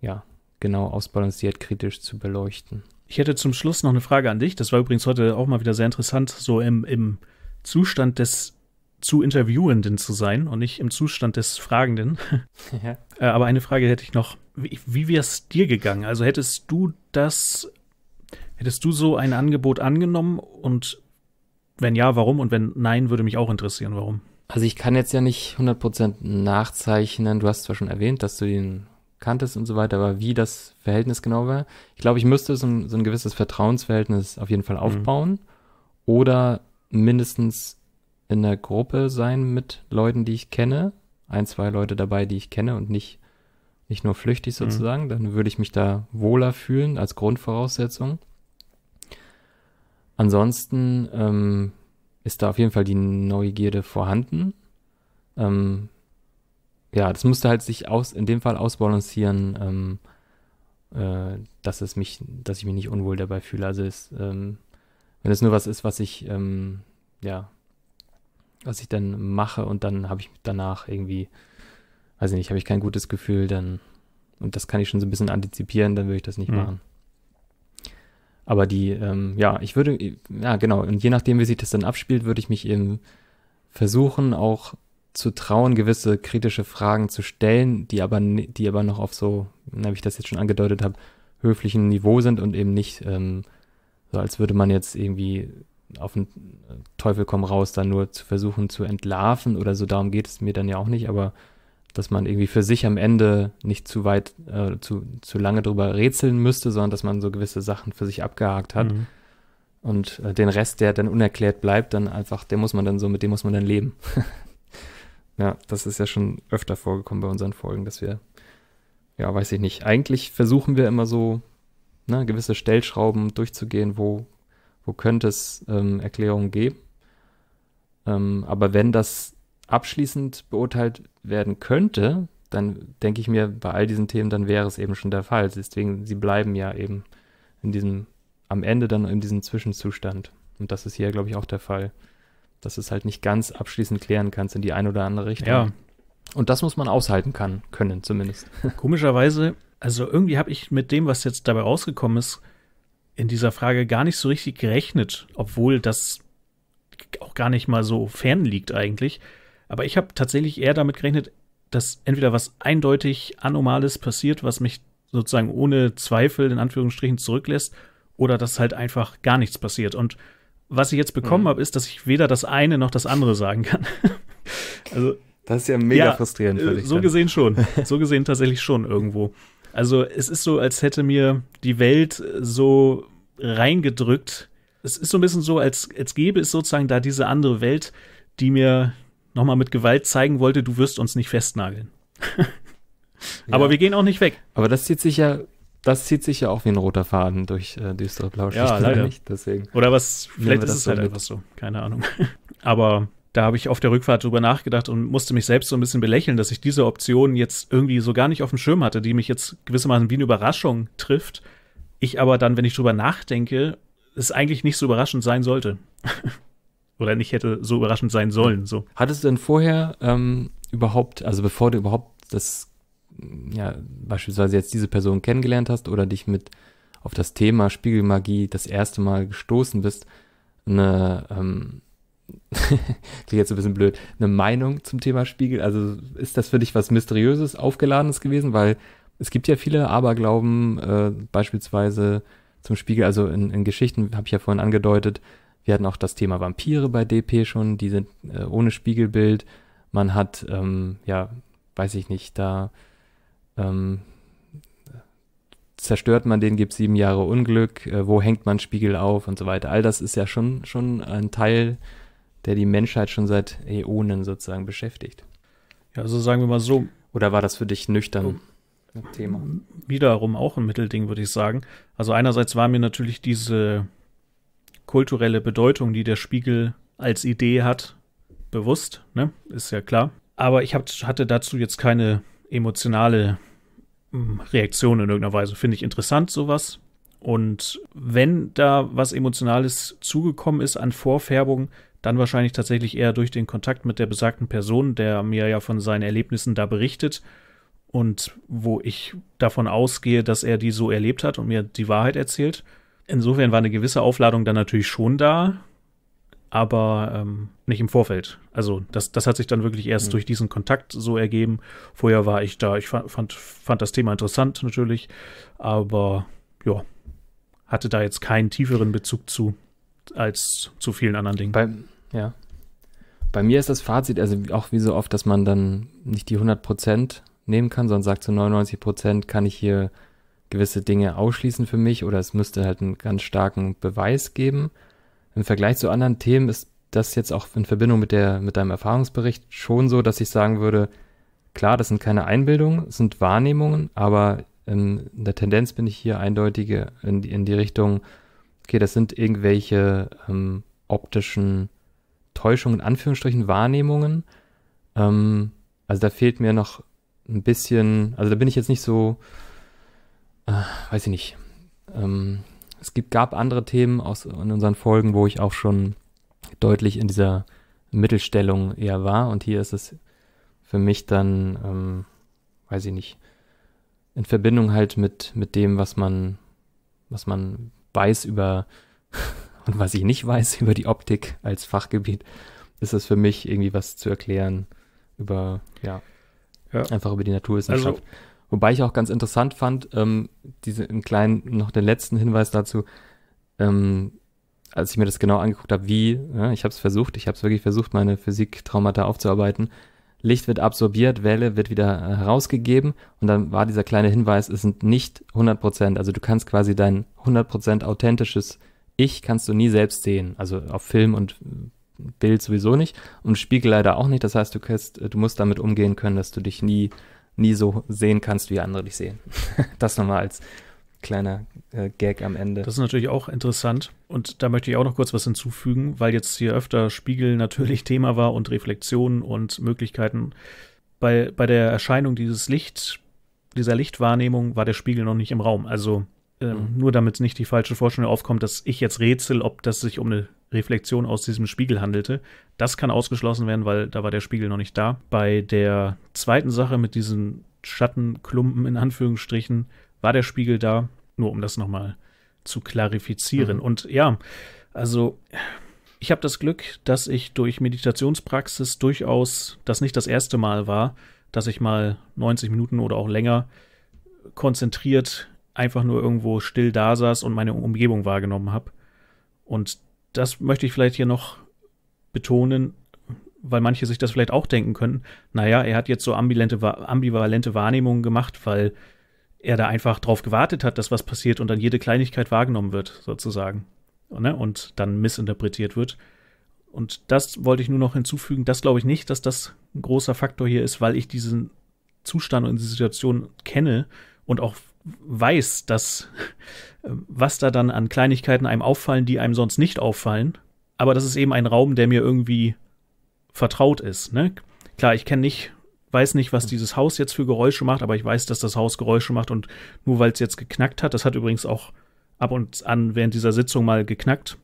ja, genau ausbalanciert kritisch zu beleuchten. Ich hätte zum Schluss noch eine Frage an dich. Das war übrigens heute auch mal wieder sehr interessant, so im, im Zustand des zu Interviewenden zu sein und nicht im Zustand des Fragenden. Ja. Äh, aber eine Frage hätte ich noch. Wie, wie wäre es dir gegangen? Also hättest du das, hättest du so ein Angebot angenommen und wenn ja, warum? Und wenn nein, würde mich auch interessieren, warum? Also ich kann jetzt ja nicht 100% nachzeichnen. Du hast zwar schon erwähnt, dass du ihn kanntest und so weiter, aber wie das Verhältnis genau war. Ich glaube, ich müsste so ein, so ein gewisses Vertrauensverhältnis auf jeden Fall mhm. aufbauen mhm. oder mindestens in einer Gruppe sein mit Leuten, die ich kenne, ein, zwei Leute dabei, die ich kenne und nicht, nicht nur flüchtig mhm. sozusagen, mhm. dann würde ich mich da wohler fühlen als Grundvoraussetzung. Ansonsten ähm, ist da auf jeden Fall die Neugierde vorhanden. Ähm, ja, das musste halt sich aus, in dem Fall ausbalancieren, ähm, äh, dass es mich, dass ich mich nicht unwohl dabei fühle. Also es, ähm, wenn es nur was ist, was ich ähm, ja was ich dann mache und dann habe ich danach irgendwie, weiß ich nicht, habe ich kein gutes Gefühl, dann, und das kann ich schon so ein bisschen antizipieren, dann würde ich das nicht mhm. machen. Aber die, ähm, ja, ich würde, ja, genau, und je nachdem, wie sich das dann abspielt, würde ich mich eben versuchen, auch zu trauen, gewisse kritische Fragen zu stellen, die aber, die aber noch auf so, wie ich das jetzt schon angedeutet habe, höflichen Niveau sind und eben nicht ähm, so, als würde man jetzt irgendwie auf den Teufel komm raus da nur zu versuchen zu entlarven oder so, darum geht es mir dann ja auch nicht, aber dass man irgendwie für sich am Ende nicht zu weit, äh, zu, zu lange drüber rätseln müsste, sondern dass man so gewisse Sachen für sich abgehakt hat. Mhm. Und äh, den Rest, der dann unerklärt bleibt, dann einfach, der muss man dann so, mit dem muss man dann leben. ja, das ist ja schon öfter vorgekommen bei unseren Folgen, dass wir, ja, weiß ich nicht, eigentlich versuchen wir immer so, ne, gewisse Stellschrauben durchzugehen, wo wo könnte es ähm, Erklärungen geben. Ähm, aber wenn das abschließend beurteilt werden könnte, dann denke ich mir, bei all diesen Themen, dann wäre es eben schon der Fall. Deswegen, sie bleiben ja eben in diesem, am Ende dann in diesem Zwischenzustand. Und das ist hier, glaube ich, auch der Fall, dass es halt nicht ganz abschließend klären kannst in die eine oder andere Richtung. Ja. Und das muss man aushalten kann, können zumindest. Komischerweise, also irgendwie habe ich mit dem, was jetzt dabei rausgekommen ist, in dieser Frage gar nicht so richtig gerechnet, obwohl das auch gar nicht mal so fern liegt eigentlich. Aber ich habe tatsächlich eher damit gerechnet, dass entweder was eindeutig Anomales passiert, was mich sozusagen ohne Zweifel in Anführungsstrichen zurücklässt, oder dass halt einfach gar nichts passiert. Und was ich jetzt bekommen mhm. habe, ist, dass ich weder das eine noch das andere sagen kann. also, das ist ja mega ja, frustrierend für äh, dich. So dann. gesehen schon. So gesehen tatsächlich schon irgendwo. Also es ist so, als hätte mir die Welt so reingedrückt. Es ist so ein bisschen so, als, als gäbe es sozusagen da diese andere Welt, die mir nochmal mit Gewalt zeigen wollte, du wirst uns nicht festnageln. Aber ja. wir gehen auch nicht weg. Aber das zieht sich ja, das zieht sich ja auch wie ein roter Faden durch äh, düstere Blauschicht. Ja, leider. Nicht, deswegen Oder was, vielleicht ist es halt mit. einfach so. Keine Ahnung. Aber da habe ich auf der Rückfahrt drüber nachgedacht und musste mich selbst so ein bisschen belächeln, dass ich diese Option jetzt irgendwie so gar nicht auf dem Schirm hatte, die mich jetzt gewissermaßen wie eine Überraschung trifft, ich aber dann, wenn ich drüber nachdenke, es eigentlich nicht so überraschend sein sollte. Oder nicht hätte so überraschend sein sollen. So. Hattest du denn vorher ähm, überhaupt, also bevor du überhaupt das ja, beispielsweise jetzt diese Person kennengelernt hast oder dich mit auf das Thema Spiegelmagie das erste Mal gestoßen bist, eine, ähm, klingt jetzt ein bisschen blöd, eine Meinung zum Thema Spiegel? Also ist das für dich was Mysteriöses, Aufgeladenes gewesen? Weil es gibt ja viele Aberglauben, äh, beispielsweise zum Spiegel, also in, in Geschichten, habe ich ja vorhin angedeutet, wir hatten auch das Thema Vampire bei DP schon, die sind äh, ohne Spiegelbild. Man hat, ähm, ja, weiß ich nicht, da ähm, zerstört man den, gibt sieben Jahre Unglück, äh, wo hängt man Spiegel auf und so weiter. All das ist ja schon, schon ein Teil, der die Menschheit schon seit Äonen sozusagen beschäftigt. Ja, also sagen wir mal so. Oder war das für dich nüchtern? Thema. Wiederum auch ein Mittelding, würde ich sagen. Also einerseits war mir natürlich diese kulturelle Bedeutung, die der Spiegel als Idee hat, bewusst, ne? ist ja klar. Aber ich hab, hatte dazu jetzt keine emotionale hm, Reaktion in irgendeiner Weise. Finde ich interessant, sowas. Und wenn da was Emotionales zugekommen ist an Vorfärbung, dann wahrscheinlich tatsächlich eher durch den Kontakt mit der besagten Person, der mir ja von seinen Erlebnissen da berichtet und wo ich davon ausgehe, dass er die so erlebt hat und mir die Wahrheit erzählt. Insofern war eine gewisse Aufladung dann natürlich schon da, aber ähm, nicht im Vorfeld. Also das, das hat sich dann wirklich erst mhm. durch diesen Kontakt so ergeben. Vorher war ich da, ich fand, fand, fand das Thema interessant natürlich, aber ja, hatte da jetzt keinen tieferen Bezug zu als zu vielen anderen Dingen. Bei, ja. Bei mir ist das Fazit, also auch wie so oft, dass man dann nicht die 100 Prozent nehmen kann, sondern sagt zu 99 Prozent kann ich hier gewisse Dinge ausschließen für mich oder es müsste halt einen ganz starken Beweis geben. Im Vergleich zu anderen Themen ist das jetzt auch in Verbindung mit der, mit deinem Erfahrungsbericht schon so, dass ich sagen würde, klar, das sind keine Einbildungen, es sind Wahrnehmungen, aber ähm, in der Tendenz bin ich hier eindeutige in, in die Richtung, okay, das sind irgendwelche ähm, optischen Täuschungen, in Anführungsstrichen Wahrnehmungen. Ähm, also da fehlt mir noch ein bisschen, also da bin ich jetzt nicht so, äh, weiß ich nicht. Ähm, es gibt, gab andere Themen aus, in unseren Folgen, wo ich auch schon deutlich in dieser Mittelstellung eher war. Und hier ist es für mich dann, ähm, weiß ich nicht, in Verbindung halt mit, mit dem, was man, was man weiß über und was ich nicht weiß über die Optik als Fachgebiet, ist es für mich irgendwie was zu erklären über, ja, ja. Einfach über die Naturwissenschaft. Also, Wobei ich auch ganz interessant fand, ähm, diese, einen kleinen, noch den letzten Hinweis dazu, ähm, als ich mir das genau angeguckt habe, wie, ja, ich habe es versucht, ich habe es wirklich versucht, meine Physiktraumata aufzuarbeiten. Licht wird absorbiert, Welle wird wieder herausgegeben und dann war dieser kleine Hinweis, es sind nicht 100 Prozent, also du kannst quasi dein 100 Prozent authentisches Ich kannst du nie selbst sehen, also auf Film und Bild sowieso nicht und Spiegel leider auch nicht. Das heißt, du, kannst, du musst damit umgehen können, dass du dich nie, nie so sehen kannst, wie andere dich sehen. das nochmal als kleiner äh, Gag am Ende. Das ist natürlich auch interessant und da möchte ich auch noch kurz was hinzufügen, weil jetzt hier öfter Spiegel natürlich Thema war und Reflexionen und Möglichkeiten. Bei, bei der Erscheinung dieses Licht, dieser Lichtwahrnehmung war der Spiegel noch nicht im Raum. Also ähm, mhm. nur damit nicht die falsche Vorstellung aufkommt, dass ich jetzt rätsel, ob das sich um eine Reflexion aus diesem Spiegel handelte. Das kann ausgeschlossen werden, weil da war der Spiegel noch nicht da. Bei der zweiten Sache mit diesen Schattenklumpen in Anführungsstrichen war der Spiegel da, nur um das nochmal zu klarifizieren. Mhm. Und ja, also ich habe das Glück, dass ich durch Meditationspraxis durchaus das nicht das erste Mal war, dass ich mal 90 Minuten oder auch länger konzentriert einfach nur irgendwo still da saß und meine Umgebung wahrgenommen habe. Und das möchte ich vielleicht hier noch betonen, weil manche sich das vielleicht auch denken können. Naja, er hat jetzt so ambivalente, ambivalente Wahrnehmungen gemacht, weil er da einfach drauf gewartet hat, dass was passiert und dann jede Kleinigkeit wahrgenommen wird, sozusagen. Ne, und dann missinterpretiert wird. Und das wollte ich nur noch hinzufügen. Das glaube ich nicht, dass das ein großer Faktor hier ist, weil ich diesen Zustand und diese Situation kenne und auch weiß, dass ähm, was da dann an Kleinigkeiten einem auffallen, die einem sonst nicht auffallen. Aber das ist eben ein Raum, der mir irgendwie vertraut ist. Ne? Klar, ich kenne nicht, weiß nicht, was dieses Haus jetzt für Geräusche macht, aber ich weiß, dass das Haus Geräusche macht und nur weil es jetzt geknackt hat, das hat übrigens auch ab und an während dieser Sitzung mal geknackt.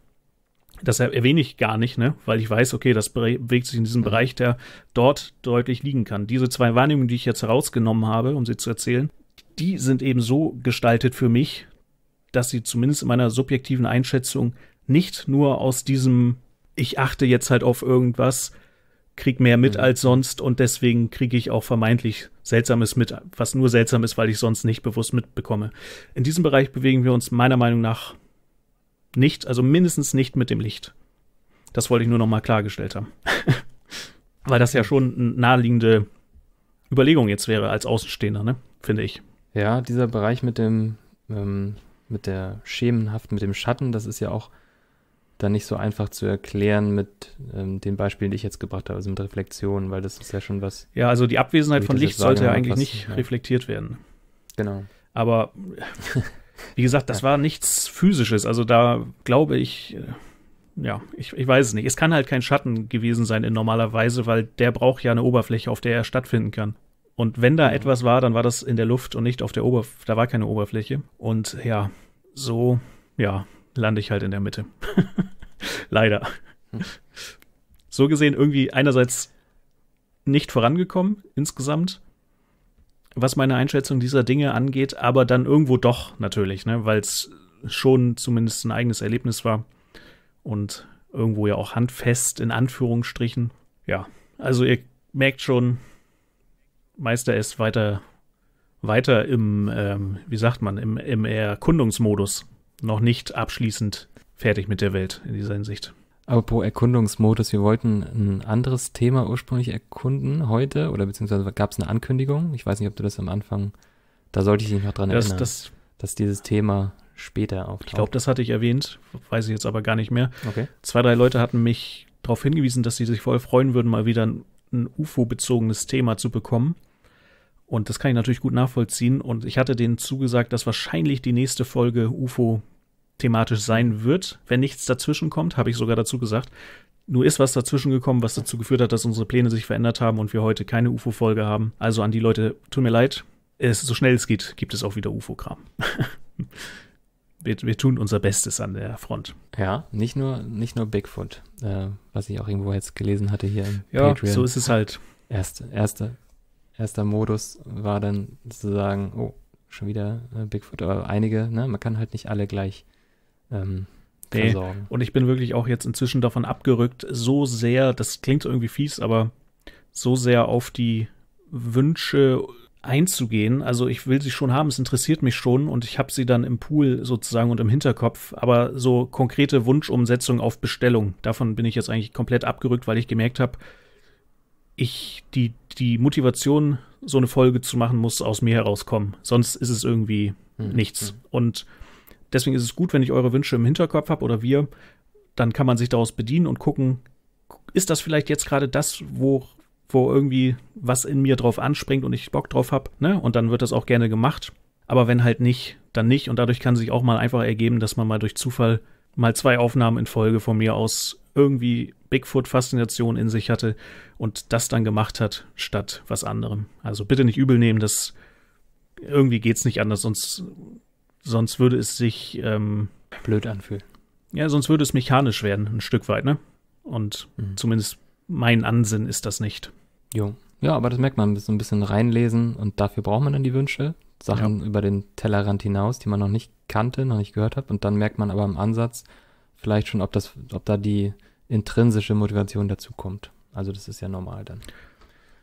Das erwähne ich gar nicht, ne? weil ich weiß, okay, das bewegt sich in diesem mhm. Bereich, der dort deutlich liegen kann. Diese zwei Wahrnehmungen, die ich jetzt herausgenommen habe, um sie zu erzählen, die sind eben so gestaltet für mich, dass sie zumindest in meiner subjektiven Einschätzung nicht nur aus diesem, ich achte jetzt halt auf irgendwas, krieg mehr mit mhm. als sonst und deswegen kriege ich auch vermeintlich Seltsames mit, was nur seltsam ist, weil ich sonst nicht bewusst mitbekomme. In diesem Bereich bewegen wir uns meiner Meinung nach nicht, also mindestens nicht mit dem Licht. Das wollte ich nur nochmal klargestellt haben. weil das ja mhm. schon eine naheliegende Überlegung jetzt wäre als Außenstehender, ne? Finde ich. Ja, dieser Bereich mit dem, ähm, mit der Schemenhaft, mit dem Schatten, das ist ja auch dann nicht so einfach zu erklären mit ähm, den Beispielen, die ich jetzt gebracht habe, also mit Reflexionen, weil das ist ja schon was. Ja, also die Abwesenheit von Licht sollte ja eigentlich nicht ja. reflektiert werden. Genau. Aber wie gesagt, das war nichts Physisches. Also da glaube ich, äh, ja, ich, ich weiß es nicht. Es kann halt kein Schatten gewesen sein in normaler Weise, weil der braucht ja eine Oberfläche, auf der er stattfinden kann. Und wenn da mhm. etwas war, dann war das in der Luft und nicht auf der Oberfläche. Da war keine Oberfläche. Und ja, so, ja, lande ich halt in der Mitte. Leider. Hm. So gesehen irgendwie einerseits nicht vorangekommen insgesamt, was meine Einschätzung dieser Dinge angeht, aber dann irgendwo doch natürlich, ne, weil es schon zumindest ein eigenes Erlebnis war und irgendwo ja auch handfest in Anführungsstrichen. Ja, also ihr merkt schon, Meister ist weiter, weiter im, ähm, wie sagt man, im, im Erkundungsmodus. Noch nicht abschließend fertig mit der Welt in dieser Hinsicht. Apropos Erkundungsmodus, wir wollten ein anderes Thema ursprünglich erkunden heute, oder beziehungsweise gab es eine Ankündigung? Ich weiß nicht, ob du das am Anfang, da sollte ich dich noch dran das, erinnern, das, dass dieses Thema später auftaucht. Ich glaube, das hatte ich erwähnt, weiß ich jetzt aber gar nicht mehr. Okay. Zwei, drei Leute hatten mich darauf hingewiesen, dass sie sich voll freuen würden, mal wieder ein, ein UFO-bezogenes Thema zu bekommen. Und das kann ich natürlich gut nachvollziehen. Und ich hatte denen zugesagt, dass wahrscheinlich die nächste Folge UFO thematisch sein wird, wenn nichts dazwischen kommt, habe ich sogar dazu gesagt. Nur ist was dazwischen gekommen, was dazu geführt hat, dass unsere Pläne sich verändert haben und wir heute keine UFO-Folge haben. Also an die Leute, tut mir leid, es, so schnell es geht, gibt es auch wieder UFO-Kram. wir, wir, tun unser Bestes an der Front. Ja, nicht nur, nicht nur Bigfoot, äh, was ich auch irgendwo jetzt gelesen hatte hier im Ja, Patreon. so ist es halt. Erste, erste, erster Modus war dann zu sagen, oh, schon wieder äh, Bigfoot, aber einige, ne? Man kann halt nicht alle gleich ähm, versorgen. Nee. Und ich bin wirklich auch jetzt inzwischen davon abgerückt, so sehr, das klingt irgendwie fies, aber so sehr auf die Wünsche einzugehen. Also ich will sie schon haben, es interessiert mich schon und ich habe sie dann im Pool sozusagen und im Hinterkopf. Aber so konkrete Wunschumsetzung auf Bestellung, davon bin ich jetzt eigentlich komplett abgerückt, weil ich gemerkt habe, ich die, die Motivation, so eine Folge zu machen, muss aus mir herauskommen. Sonst ist es irgendwie mhm. nichts. Hm. Und deswegen ist es gut, wenn ich eure Wünsche im Hinterkopf habe oder wir, dann kann man sich daraus bedienen und gucken, ist das vielleicht jetzt gerade das, wo, wo irgendwie was in mir drauf anspringt und ich Bock drauf habe, ne? Und dann wird das auch gerne gemacht. Aber wenn halt nicht, dann nicht. Und dadurch kann sich auch mal einfach ergeben, dass man mal durch Zufall mal zwei Aufnahmen in Folge von mir aus irgendwie Bigfoot-Faszination in sich hatte und das dann gemacht hat, statt was anderem. Also bitte nicht übel nehmen, das irgendwie geht es nicht anders, sonst, sonst würde es sich ähm, blöd anfühlen. Ja, sonst würde es mechanisch werden, ein Stück weit, ne? Und mhm. zumindest mein Ansinn ist das nicht. Jo. Ja, aber das merkt man, so ein bisschen reinlesen und dafür braucht man dann die Wünsche. Sachen ja. über den Tellerrand hinaus, die man noch nicht kannte, noch nicht gehört hat. Und dann merkt man aber im Ansatz vielleicht schon, ob das, ob da die, intrinsische Motivation dazukommt. Also das ist ja normal dann.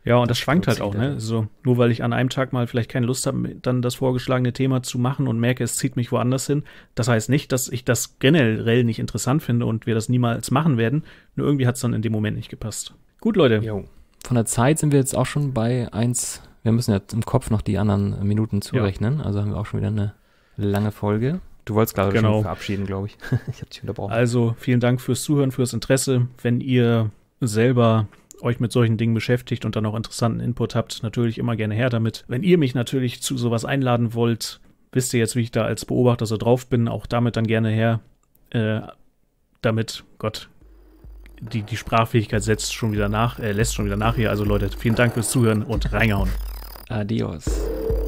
Ja, und das, das schwankt halt auch, ne? So, nur weil ich an einem Tag mal vielleicht keine Lust habe, dann das vorgeschlagene Thema zu machen und merke, es zieht mich woanders hin. Das heißt nicht, dass ich das generell nicht interessant finde und wir das niemals machen werden. Nur irgendwie hat es dann in dem Moment nicht gepasst. Gut, Leute. Jo. Von der Zeit sind wir jetzt auch schon bei eins. Wir müssen ja im Kopf noch die anderen Minuten zurechnen. Ja. Also haben wir auch schon wieder eine lange Folge. Du wolltest gerade genau. schon verabschieden, glaube ich. ich habe dich unterbrochen. Also vielen Dank fürs Zuhören, fürs Interesse. Wenn ihr selber euch mit solchen Dingen beschäftigt und dann auch interessanten Input habt, natürlich immer gerne her damit. Wenn ihr mich natürlich zu sowas einladen wollt, wisst ihr jetzt, wie ich da als Beobachter so drauf bin. Auch damit dann gerne her. Äh, damit, Gott, die, die Sprachfähigkeit setzt schon wieder nach, äh, lässt schon wieder nach hier. Also Leute, vielen Dank fürs Zuhören und reingehauen. Adios.